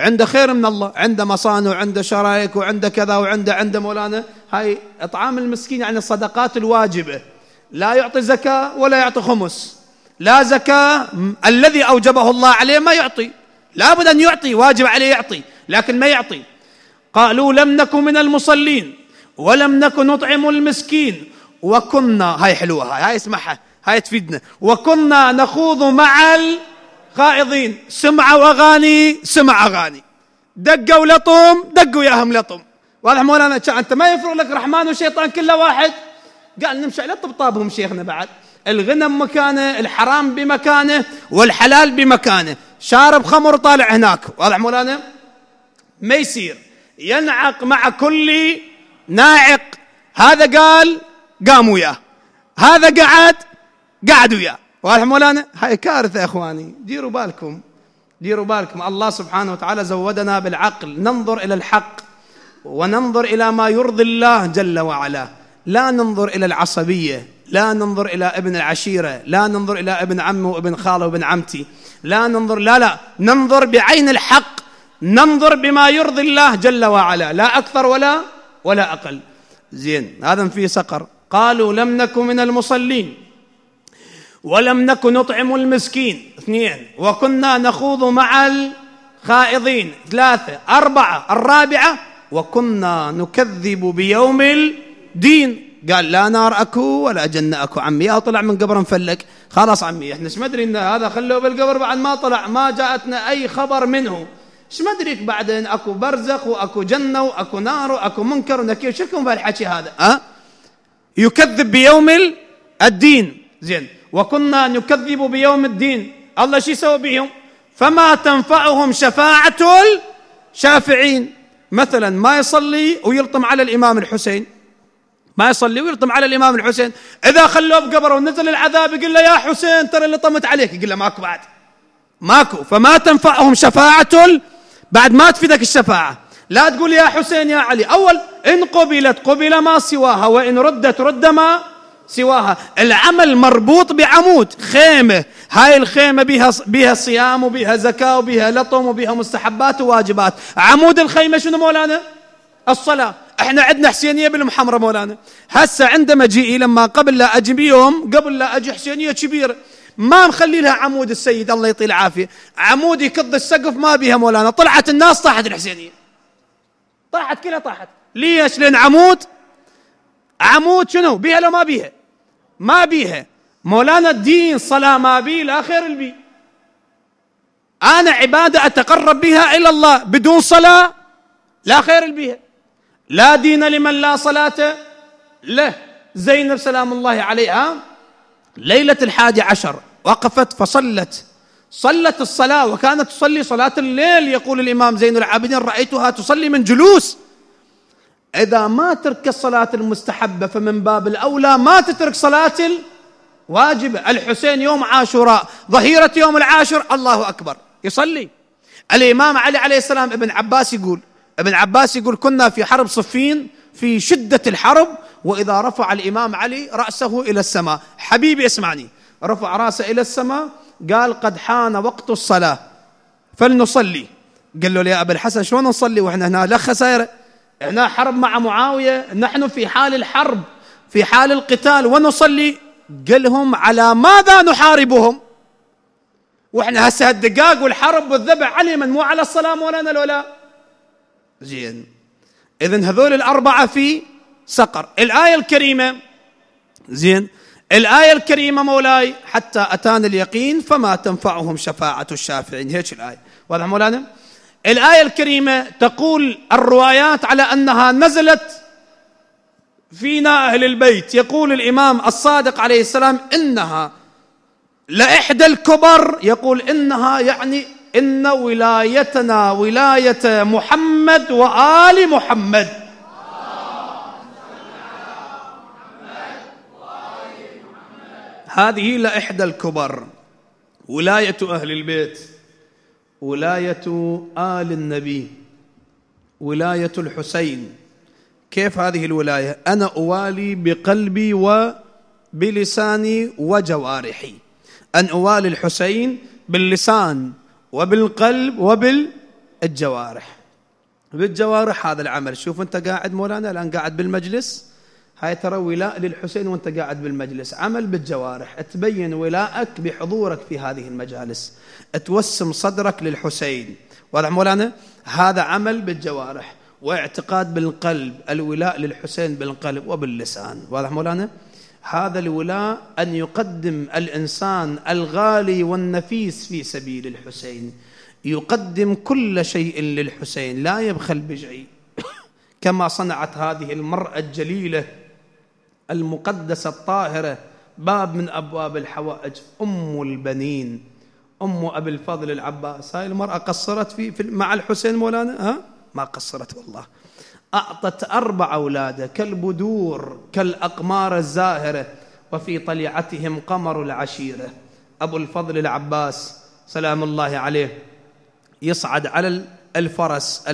عنده خير من الله عنده مصانع وعنده شرايك وعنده كذا وعنده عند مولانا هاي اطعام المسكين يعني الصدقات الواجبه لا يعطي زكاه ولا يعطي خمس لا زكاه الذي اوجبه الله عليه ما يعطي لابد ان يعطي واجب عليه يعطي لكن ما يعطي قالوا لم نكن من المصلين ولم نكن نطعم المسكين وكنا هاي حلوه هاي هاي اسمعها هاي تفيدنا وكنا نخوض مع الخائضين سمع واغاني سمع اغاني دقوا لطم دقوا هم لطم واضح مولانا انت ما يفرق لك رحمن وشيطان كله واحد قال نمشي على طبطابهم شيخنا بعد الغنى بمكانه الحرام بمكانه والحلال بمكانه شارب خمر طالع هناك واضح مولانا ما يصير ينعق مع كل ناعق هذا قال قام وياه هذا قعد قاعد وياه واضح مولانا هاي كارثة يا إخواني ديروا بالكم ديروا بالكم الله سبحانه وتعالى زودنا بالعقل ننظر إلى الحق وننظر إلى ما يرضي الله جل وعلا لا ننظر إلى العصبية لا ننظر إلى ابن العشيرة لا ننظر إلى ابن عمه وابن خاله وابن عمتي لا ننظر لا لا ننظر بعين الحق ننظر بما يرضي الله جل وعلا لا أكثر ولا ولا أقل زين هذا في سقر قالوا لم نكن من المصلين ولم نكن نطعم المسكين اثنين وكنا نخوض مع الخائضين ثلاثة أربعة الرابعة وكنا نكذب بيوم الدين قال لا نار اكو ولا جنه اكو عمي يا آه، طلع من قبر مفلك خلاص عمي احنا ايش مدري ان هذا خلوه بالقبر بعد ما طلع ما جاءتنا اي خبر منه ايش مدريك بعدين اكو برزخ واكو جنه واكو نار واكو منكر ونكير لكم بهالحكي هذا أه؟ يكذب بيوم الدين زين وكنا نكذب بيوم الدين الله شو يسوي بهم فما تنفعهم شفاعة الشافعين مثلا ما يصلي ويلطم على الإمام الحسين ما يصلي ويلطم على الإمام الحسين إذا خلوه بقبره ونزل العذاب يقول له يا حسين ترى اللي طمت عليك يقول له ماكو بعد ماكو فما تنفعهم شفاعة بعد ما تفيدك الشفاعة لا تقول يا حسين يا علي أول إن قبلت قبل ما سواها وإن ردت رد ما سواها العمل مربوط بعمود خيمة هاي الخيمة بها, بها صيام وبها زكاة وبها لطم وبها مستحبات وواجبات عمود الخيمة شنو مولانا الصلاة احنا عندنا حسينية بالمحمرة مولانا هسه عند مجيئي لما قبل لا اجي بيوم قبل لا اجي حسينية كبيرة ما مخلي لها عمود السيد الله يطيل العافية عمود يكض السقف ما بيها مولانا طلعت الناس طاحت الحسينية طاحت كلها طاحت ليش لان عمود عمود شنو بيها لو ما بيها ما بيها مولانا الدين صلاة ما بيه لا خير البي أنا عبادة أتقرب بها إلى الله بدون صلاة لا خير بها لا دين لمن لا صلاة له زينب سلام الله عليها ليلة الحادي عشر وقفت فصلت صلت الصلاة وكانت تصلي صلاة الليل يقول الإمام زين العابدين رأيتها تصلي من جلوس إذا ما ترك الصلاة المستحبة فمن باب الأولى ما تترك صلاة الواجبة الحسين يوم عاشوراء ظهيرة يوم العاشر الله أكبر يصلي الإمام علي عليه السلام ابن عباس يقول ابن عباس يقول كنا في حرب صفين في شدة الحرب وإذا رفع الإمام علي رأسه إلى السماء حبيبي اسمعني رفع رأسه إلى السماء قال قد حان وقت الصلاة فلنصلي قال له يا أبا الحسن شلون نصلي وإحنا هنا لا خسائر هنا حرب مع معاوية نحن في حال الحرب في حال القتال ونصلي قلهم على ماذا نحاربهم واحنا هسه الدقاق والحرب والذبح علي من مو على الصلاة مولانا لولا زين اذا هذول الاربعة في سقر الآية الكريمة زين الآية الكريمة مولاي حتى أتانا اليقين فما تنفعهم شفاعة الشافعين هيك الآية واضح مولانا الايه الكريمه تقول الروايات على انها نزلت فينا اهل البيت يقول الامام الصادق عليه السلام انها لاحدى الكبر يقول انها يعني ان ولايتنا ولايه محمد وال محمد هذه لإحدى الكبر ولاية أهل البيت ولاية آل النبي ولاية الحسين كيف هذه الولاية أنا أوالي بقلبي وبلساني وجوارحي أن أوالي الحسين باللسان وبالقلب وبالجوارح بالجوارح هذا العمل شوف أنت قاعد مولانا الآن قاعد بالمجلس هاي ترى ولاء للحسين وانت قاعد بالمجلس عمل بالجوارح تبين ولاءك بحضورك في هذه المجالس توسم صدرك للحسين واضح مولانا هذا عمل بالجوارح واعتقاد بالقلب الولاء للحسين بالقلب وباللسان واضح مولانا هذا الولاء أن يقدم الإنسان الغالي والنفيس في سبيل الحسين يقدم كل شيء للحسين لا يبخل بشيء كما صنعت هذه المرأة الجليلة المقدسة الطاهرة باب من أبواب الحوائج أم البنين أم أبي الفضل العباس هاي المرأة قصرت في, في مع الحسين مولانا ها ما قصرت والله أعطت أربع أولاده كالبدور كالأقمار الزاهرة وفي طليعتهم قمر العشيرة أبو الفضل العباس سلام الله عليه يصعد على الفرس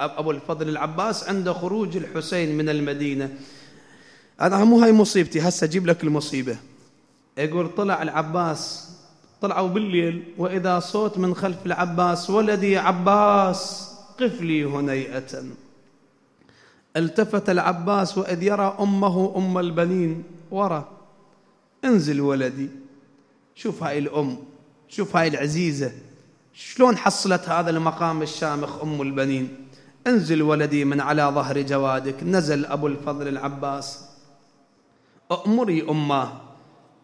أبو الفضل العباس عند خروج الحسين من المدينة أنا مو هاي مصيبتي هسه أجيب لك المصيبة يقول طلع العباس طلعوا بالليل وإذا صوت من خلف العباس ولدي عباس قف لي هنيئة التفت العباس وإذ يرى أمه أم البنين ورا انزل ولدي شوف هاي الأم شوف هاي العزيزة شلون حصلت هذا المقام الشامخ أم البنين انزل ولدي من على ظهر جوادك نزل أبو الفضل العباس أمري أماه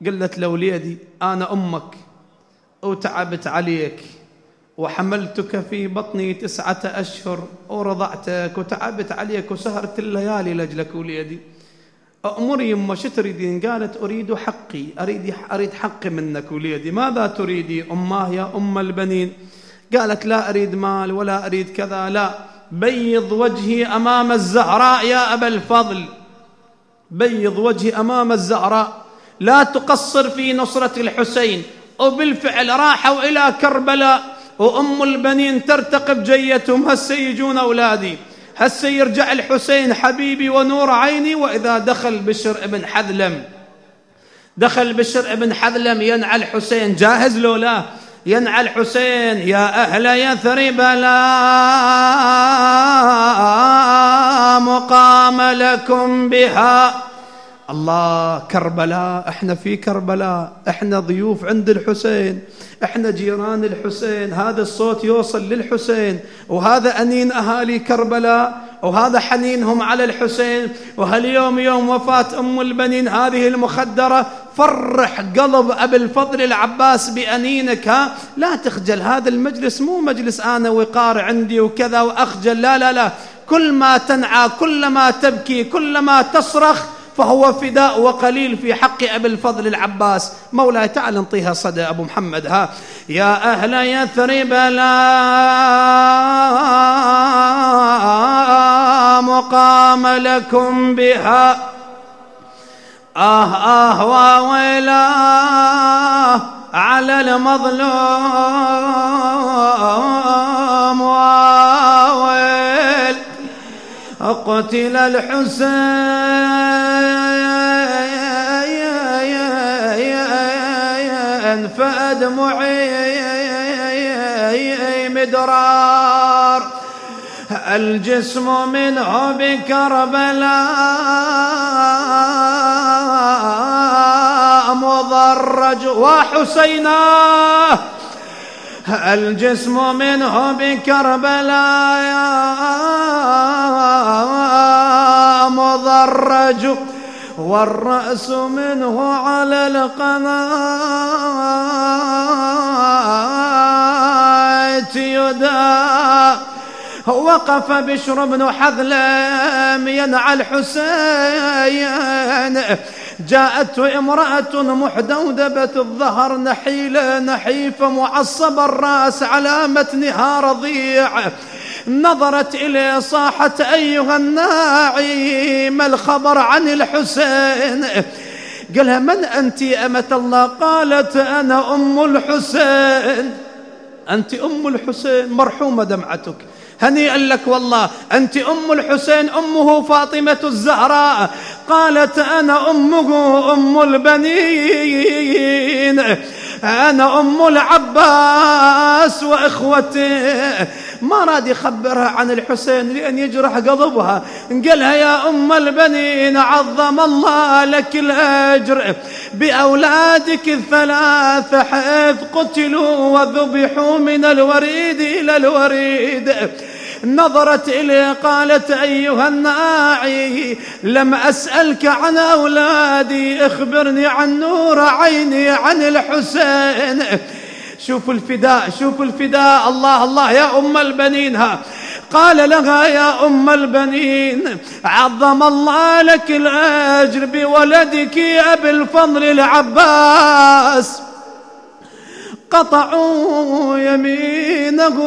قلت لوليدي أنا أمك وتعبت عليك وحملتك في بطني تسعة أشهر ورضعتك وتعبت عليك وسهرت الليالي لأجلك وليدي أمري أمه شو تريدين قالت أريد حقي أريد أريد حقي منك وليدي ماذا تريدي أماه يا أم البنين قالت لا أريد مال ولا أريد كذا لا بيض وجهي أمام الزهراء يا أبا الفضل بيض وجهي امام الزهراء لا تقصر في نصره الحسين وبالفعل راحوا الى كربلاء وام البنين ترتقب جيتهم هسه يجون اولادي هسه يرجع الحسين حبيبي ونور عيني واذا دخل بشر ابن حذلم دخل بشر ابن حذلم ينعى الحسين جاهز لو لا ينعى الحسين يا اهل يثرب لا لا مقام لكم بها الله كربلاء احنا في كربلاء احنا ضيوف عند الحسين احنا جيران الحسين هذا الصوت يوصل للحسين وهذا انين اهالي كربلاء وهذا حنينهم على الحسين وهاليوم يوم وفاة ام البنين هذه المخدرة فرح قلب ابي الفضل العباس بانينك ها لا تخجل هذا المجلس مو مجلس انا وقار عندي وكذا واخجل لا لا لا كل ما تنعى كلما تبكي كلما تصرخ فهو فداء وقليل في حق أبي الفضل العباس مولاي تعال انطيها صدى أبو محمد ها يا أهل يثرب لا مقام لكم بها آه آه وويلا على المظلوم وويلا أقتل الحسين فأدمعي مدرار الجسم منه بكربلاء مضرج وحسيناه الجسم منه بكربلاء مضرج والرأس منه على القناة يدا وقف بشر بن حذلم ينعى الحسين جاءته امرأة محدودبة الظهر نحيلة نحيفة معصبة الرأس على متنها رضيع نظرت إليه صاحت أيها الناعي ما الخبر عن الحسين قالها من أنت أمة الله قالت أنا أم الحسين أنت أم الحسين مرحومة دمعتك هنيئا لك والله أنت أم الحسين أمه فاطمة الزهراء قالت أنا أمه أم البنين أنا أم العباس وإخوته ما راد يخبرها عن الحسين لأن يجرح قضبها قالها يا أم البنين عظم الله لك الأجر بأولادك الثلاثة حيث قتلوا وذبحوا من الوريد إلى الوريد نظرت إليه قالت أيها الناعي لم أسألك عن أولادي اخبرني عن نور عيني عن الحسين شوفوا الفداء شوفوا الفداء الله الله يا أم البنين ها قال لها يا أم البنين عظم الله لك الأجر بولدك أبي الفضل العباس قطعوا يمينه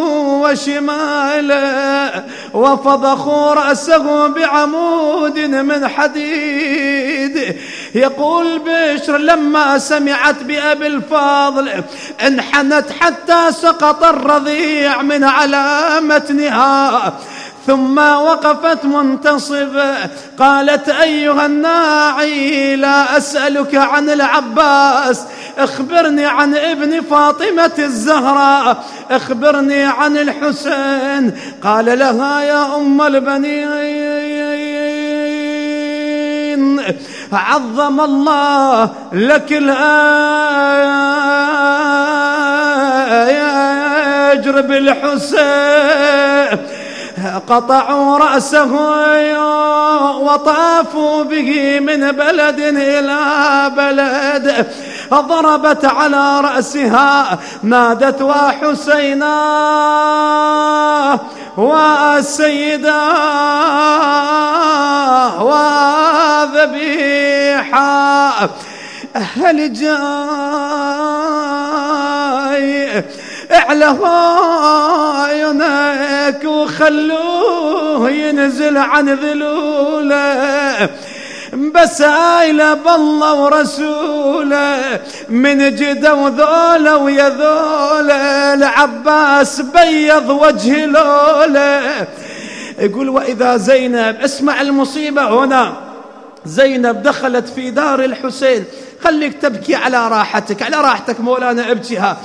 وشماله وفضخوا رأسه بعمود من حديد يقول بشر لما سمعت بأبي الفاضل انحنت حتى سقط الرضيع من على متنها ثم وقفت منتصبة قالت أيها الناعي لا أسألك عن العباس اخبرني عن ابن فاطمة الزهراء اخبرني عن الحسين قال لها يا أم البنين عظم الله لك الآية يجرب الحسين قطعوا رأسه وطافوا به من بلد إلى بلد ضربت على رأسها نادت وحسينا والسيدة وذبيحة هل جاي على عينك وخلوه ينزل عن ذلوله بس آيلة بالله ورسوله من جدة وذولة ويا ذولة العباس بيض وجه لوله يقول وإذا زينب اسمع المصيبة هنا زينب دخلت في دار الحسين خليك تبكي على راحتك على راحتك مولانا ابكيها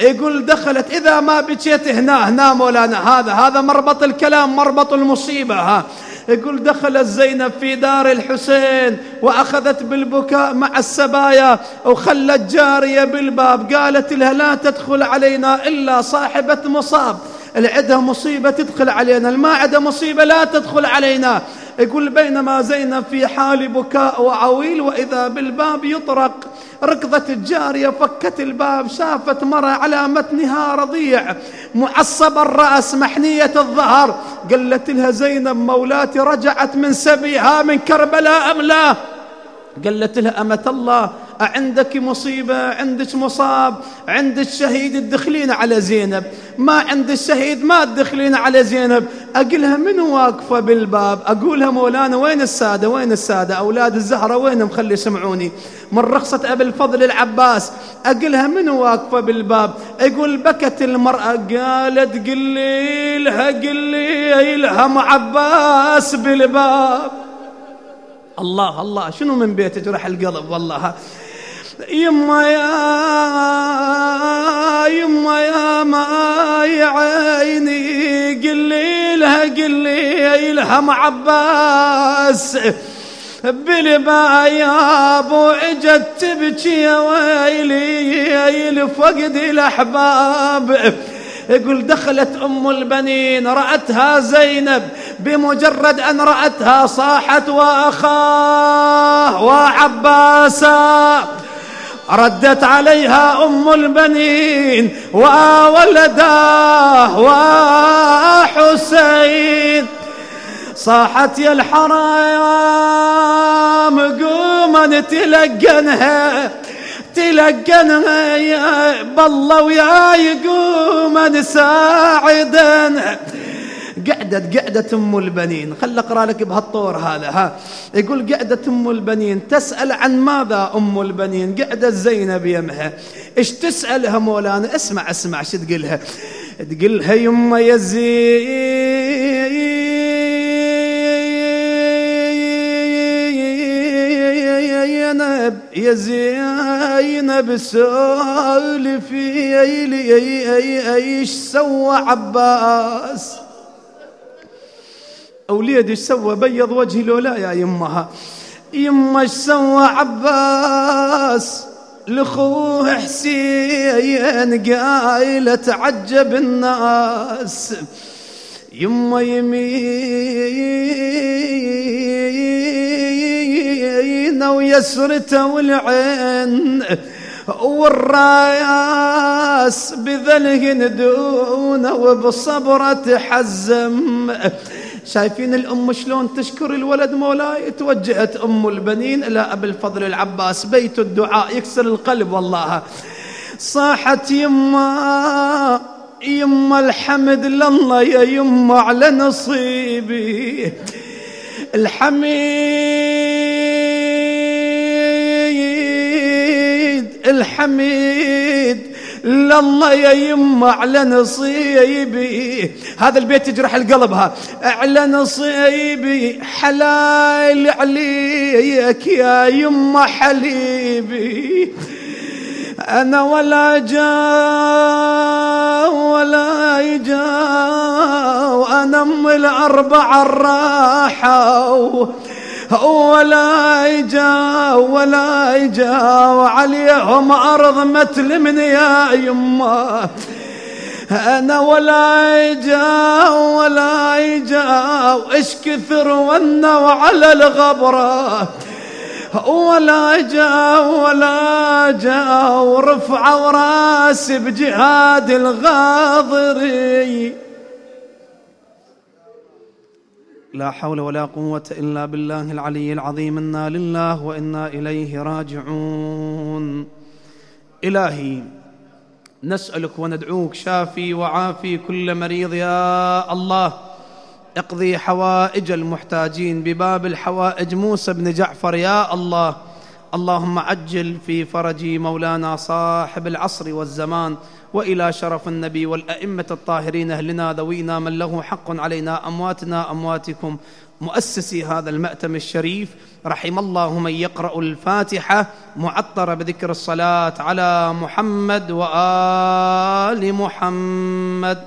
يقول دخلت إذا ما بكيت هنا هنا مولانا هذا هذا مربط الكلام مربط المصيبة ها يقول دخلت زينب في دار الحسين وأخذت بالبكاء مع السبايا وخلت جارية بالباب قالت لها لا تدخل علينا إلا صاحبة مصاب العدة مصيبة تدخل علينا الماعدة مصيبة لا تدخل علينا يقول بينما زينب في حال بكاء وعويل وإذا بالباب يطرق ركضت الجارية فكت الباب شافت مرة على متنها رضيع معصب الرأس محنية الظهر قلت لها زينب مولاتي رجعت من سبيها من كربلاء أم لا قلت لها أمة الله عندك مصيبة عندك مصاب عندك شهيد تدخلين على زينب ما عند الشهيد ما تدخلين على زينب أقلها من واقفة بالباب أقولها مولانا وين السادة وين السادة أولاد الزهرة وين مخلي سمعوني من رخصة أبي الفضل العباس أقلها من واقفة بالباب يقول بكت المرأة قالت قلي لها قلي لها عباس بالباب الله الله شنو من بيتك جرح القلب والله يما يا يما يا ماي عيني قلي لها قلي لها معباس بلبا يا ابو اجت تبكي يا ويلي الفقد الاحباب يقول دخلت ام البنين رأتها زينب بمجرد ان رأتها صاحت واخاه وعباسا ردت عليها أم البنين وولداه وحسين صاحت يا الحرام قوما تلقنها تلقنها يا بالله وياي قوما ساعدنها قعدت قعدت أم البنين خل أقرأ لك بهالطور هذا ها يقول قعدت أم البنين تسأل عن ماذا أم البنين قعدت زينب يمها إيش تسألها مولانا اسمع اسمع شو تقولها تقولها يما يا زينب يا زينب سولفي ايش سوى عباس وليد ايش سوى بيض وجهي لولا يا يمها يما ايش سوى عباس لخوه حسين قايل تعجب الناس يما يمين ويسرته والعين والراس بذله دونه وبصبرة حزم شايفين الأم شلون تشكر الولد مولاي توجهت أم البنين إلى أبي الفضل العباس بيت الدعاء يكسر القلب والله صاحت يما يما الحمد لله يا يما على نصيبي الحميد الحميد لله يا يما على نصيبي هذا البيت يجرح القلب ها على نصيبي حلال عليك يا يما حليبي أنا ولا جا ولا يجا وأنا أم الأربعة الراحة ولا يجا ولا يجا وعليهم ارض من يا يما انا ولا يجا ولا يجا واش كثر ونا وعلى الغبره ولا جاء ولا جاء ورفع راسي بجهاد الغاضري لا حول ولا قوة إلا بالله العلي العظيم إنا لله وإنا إليه راجعون إلهي نسألك وندعوك شافي وعافي كل مريض يا الله اقضي حوائج المحتاجين بباب الحوائج موسى بن جعفر يا الله اللهم عجل في فرج مولانا صاحب العصر والزمان وإلى شرف النبي والأئمة الطاهرين أهلنا ذوينا من له حق علينا أمواتنا أمواتكم مؤسسي هذا المأتم الشريف رحم الله من يقرأ الفاتحة معطر بذكر الصلاة على محمد وآل محمد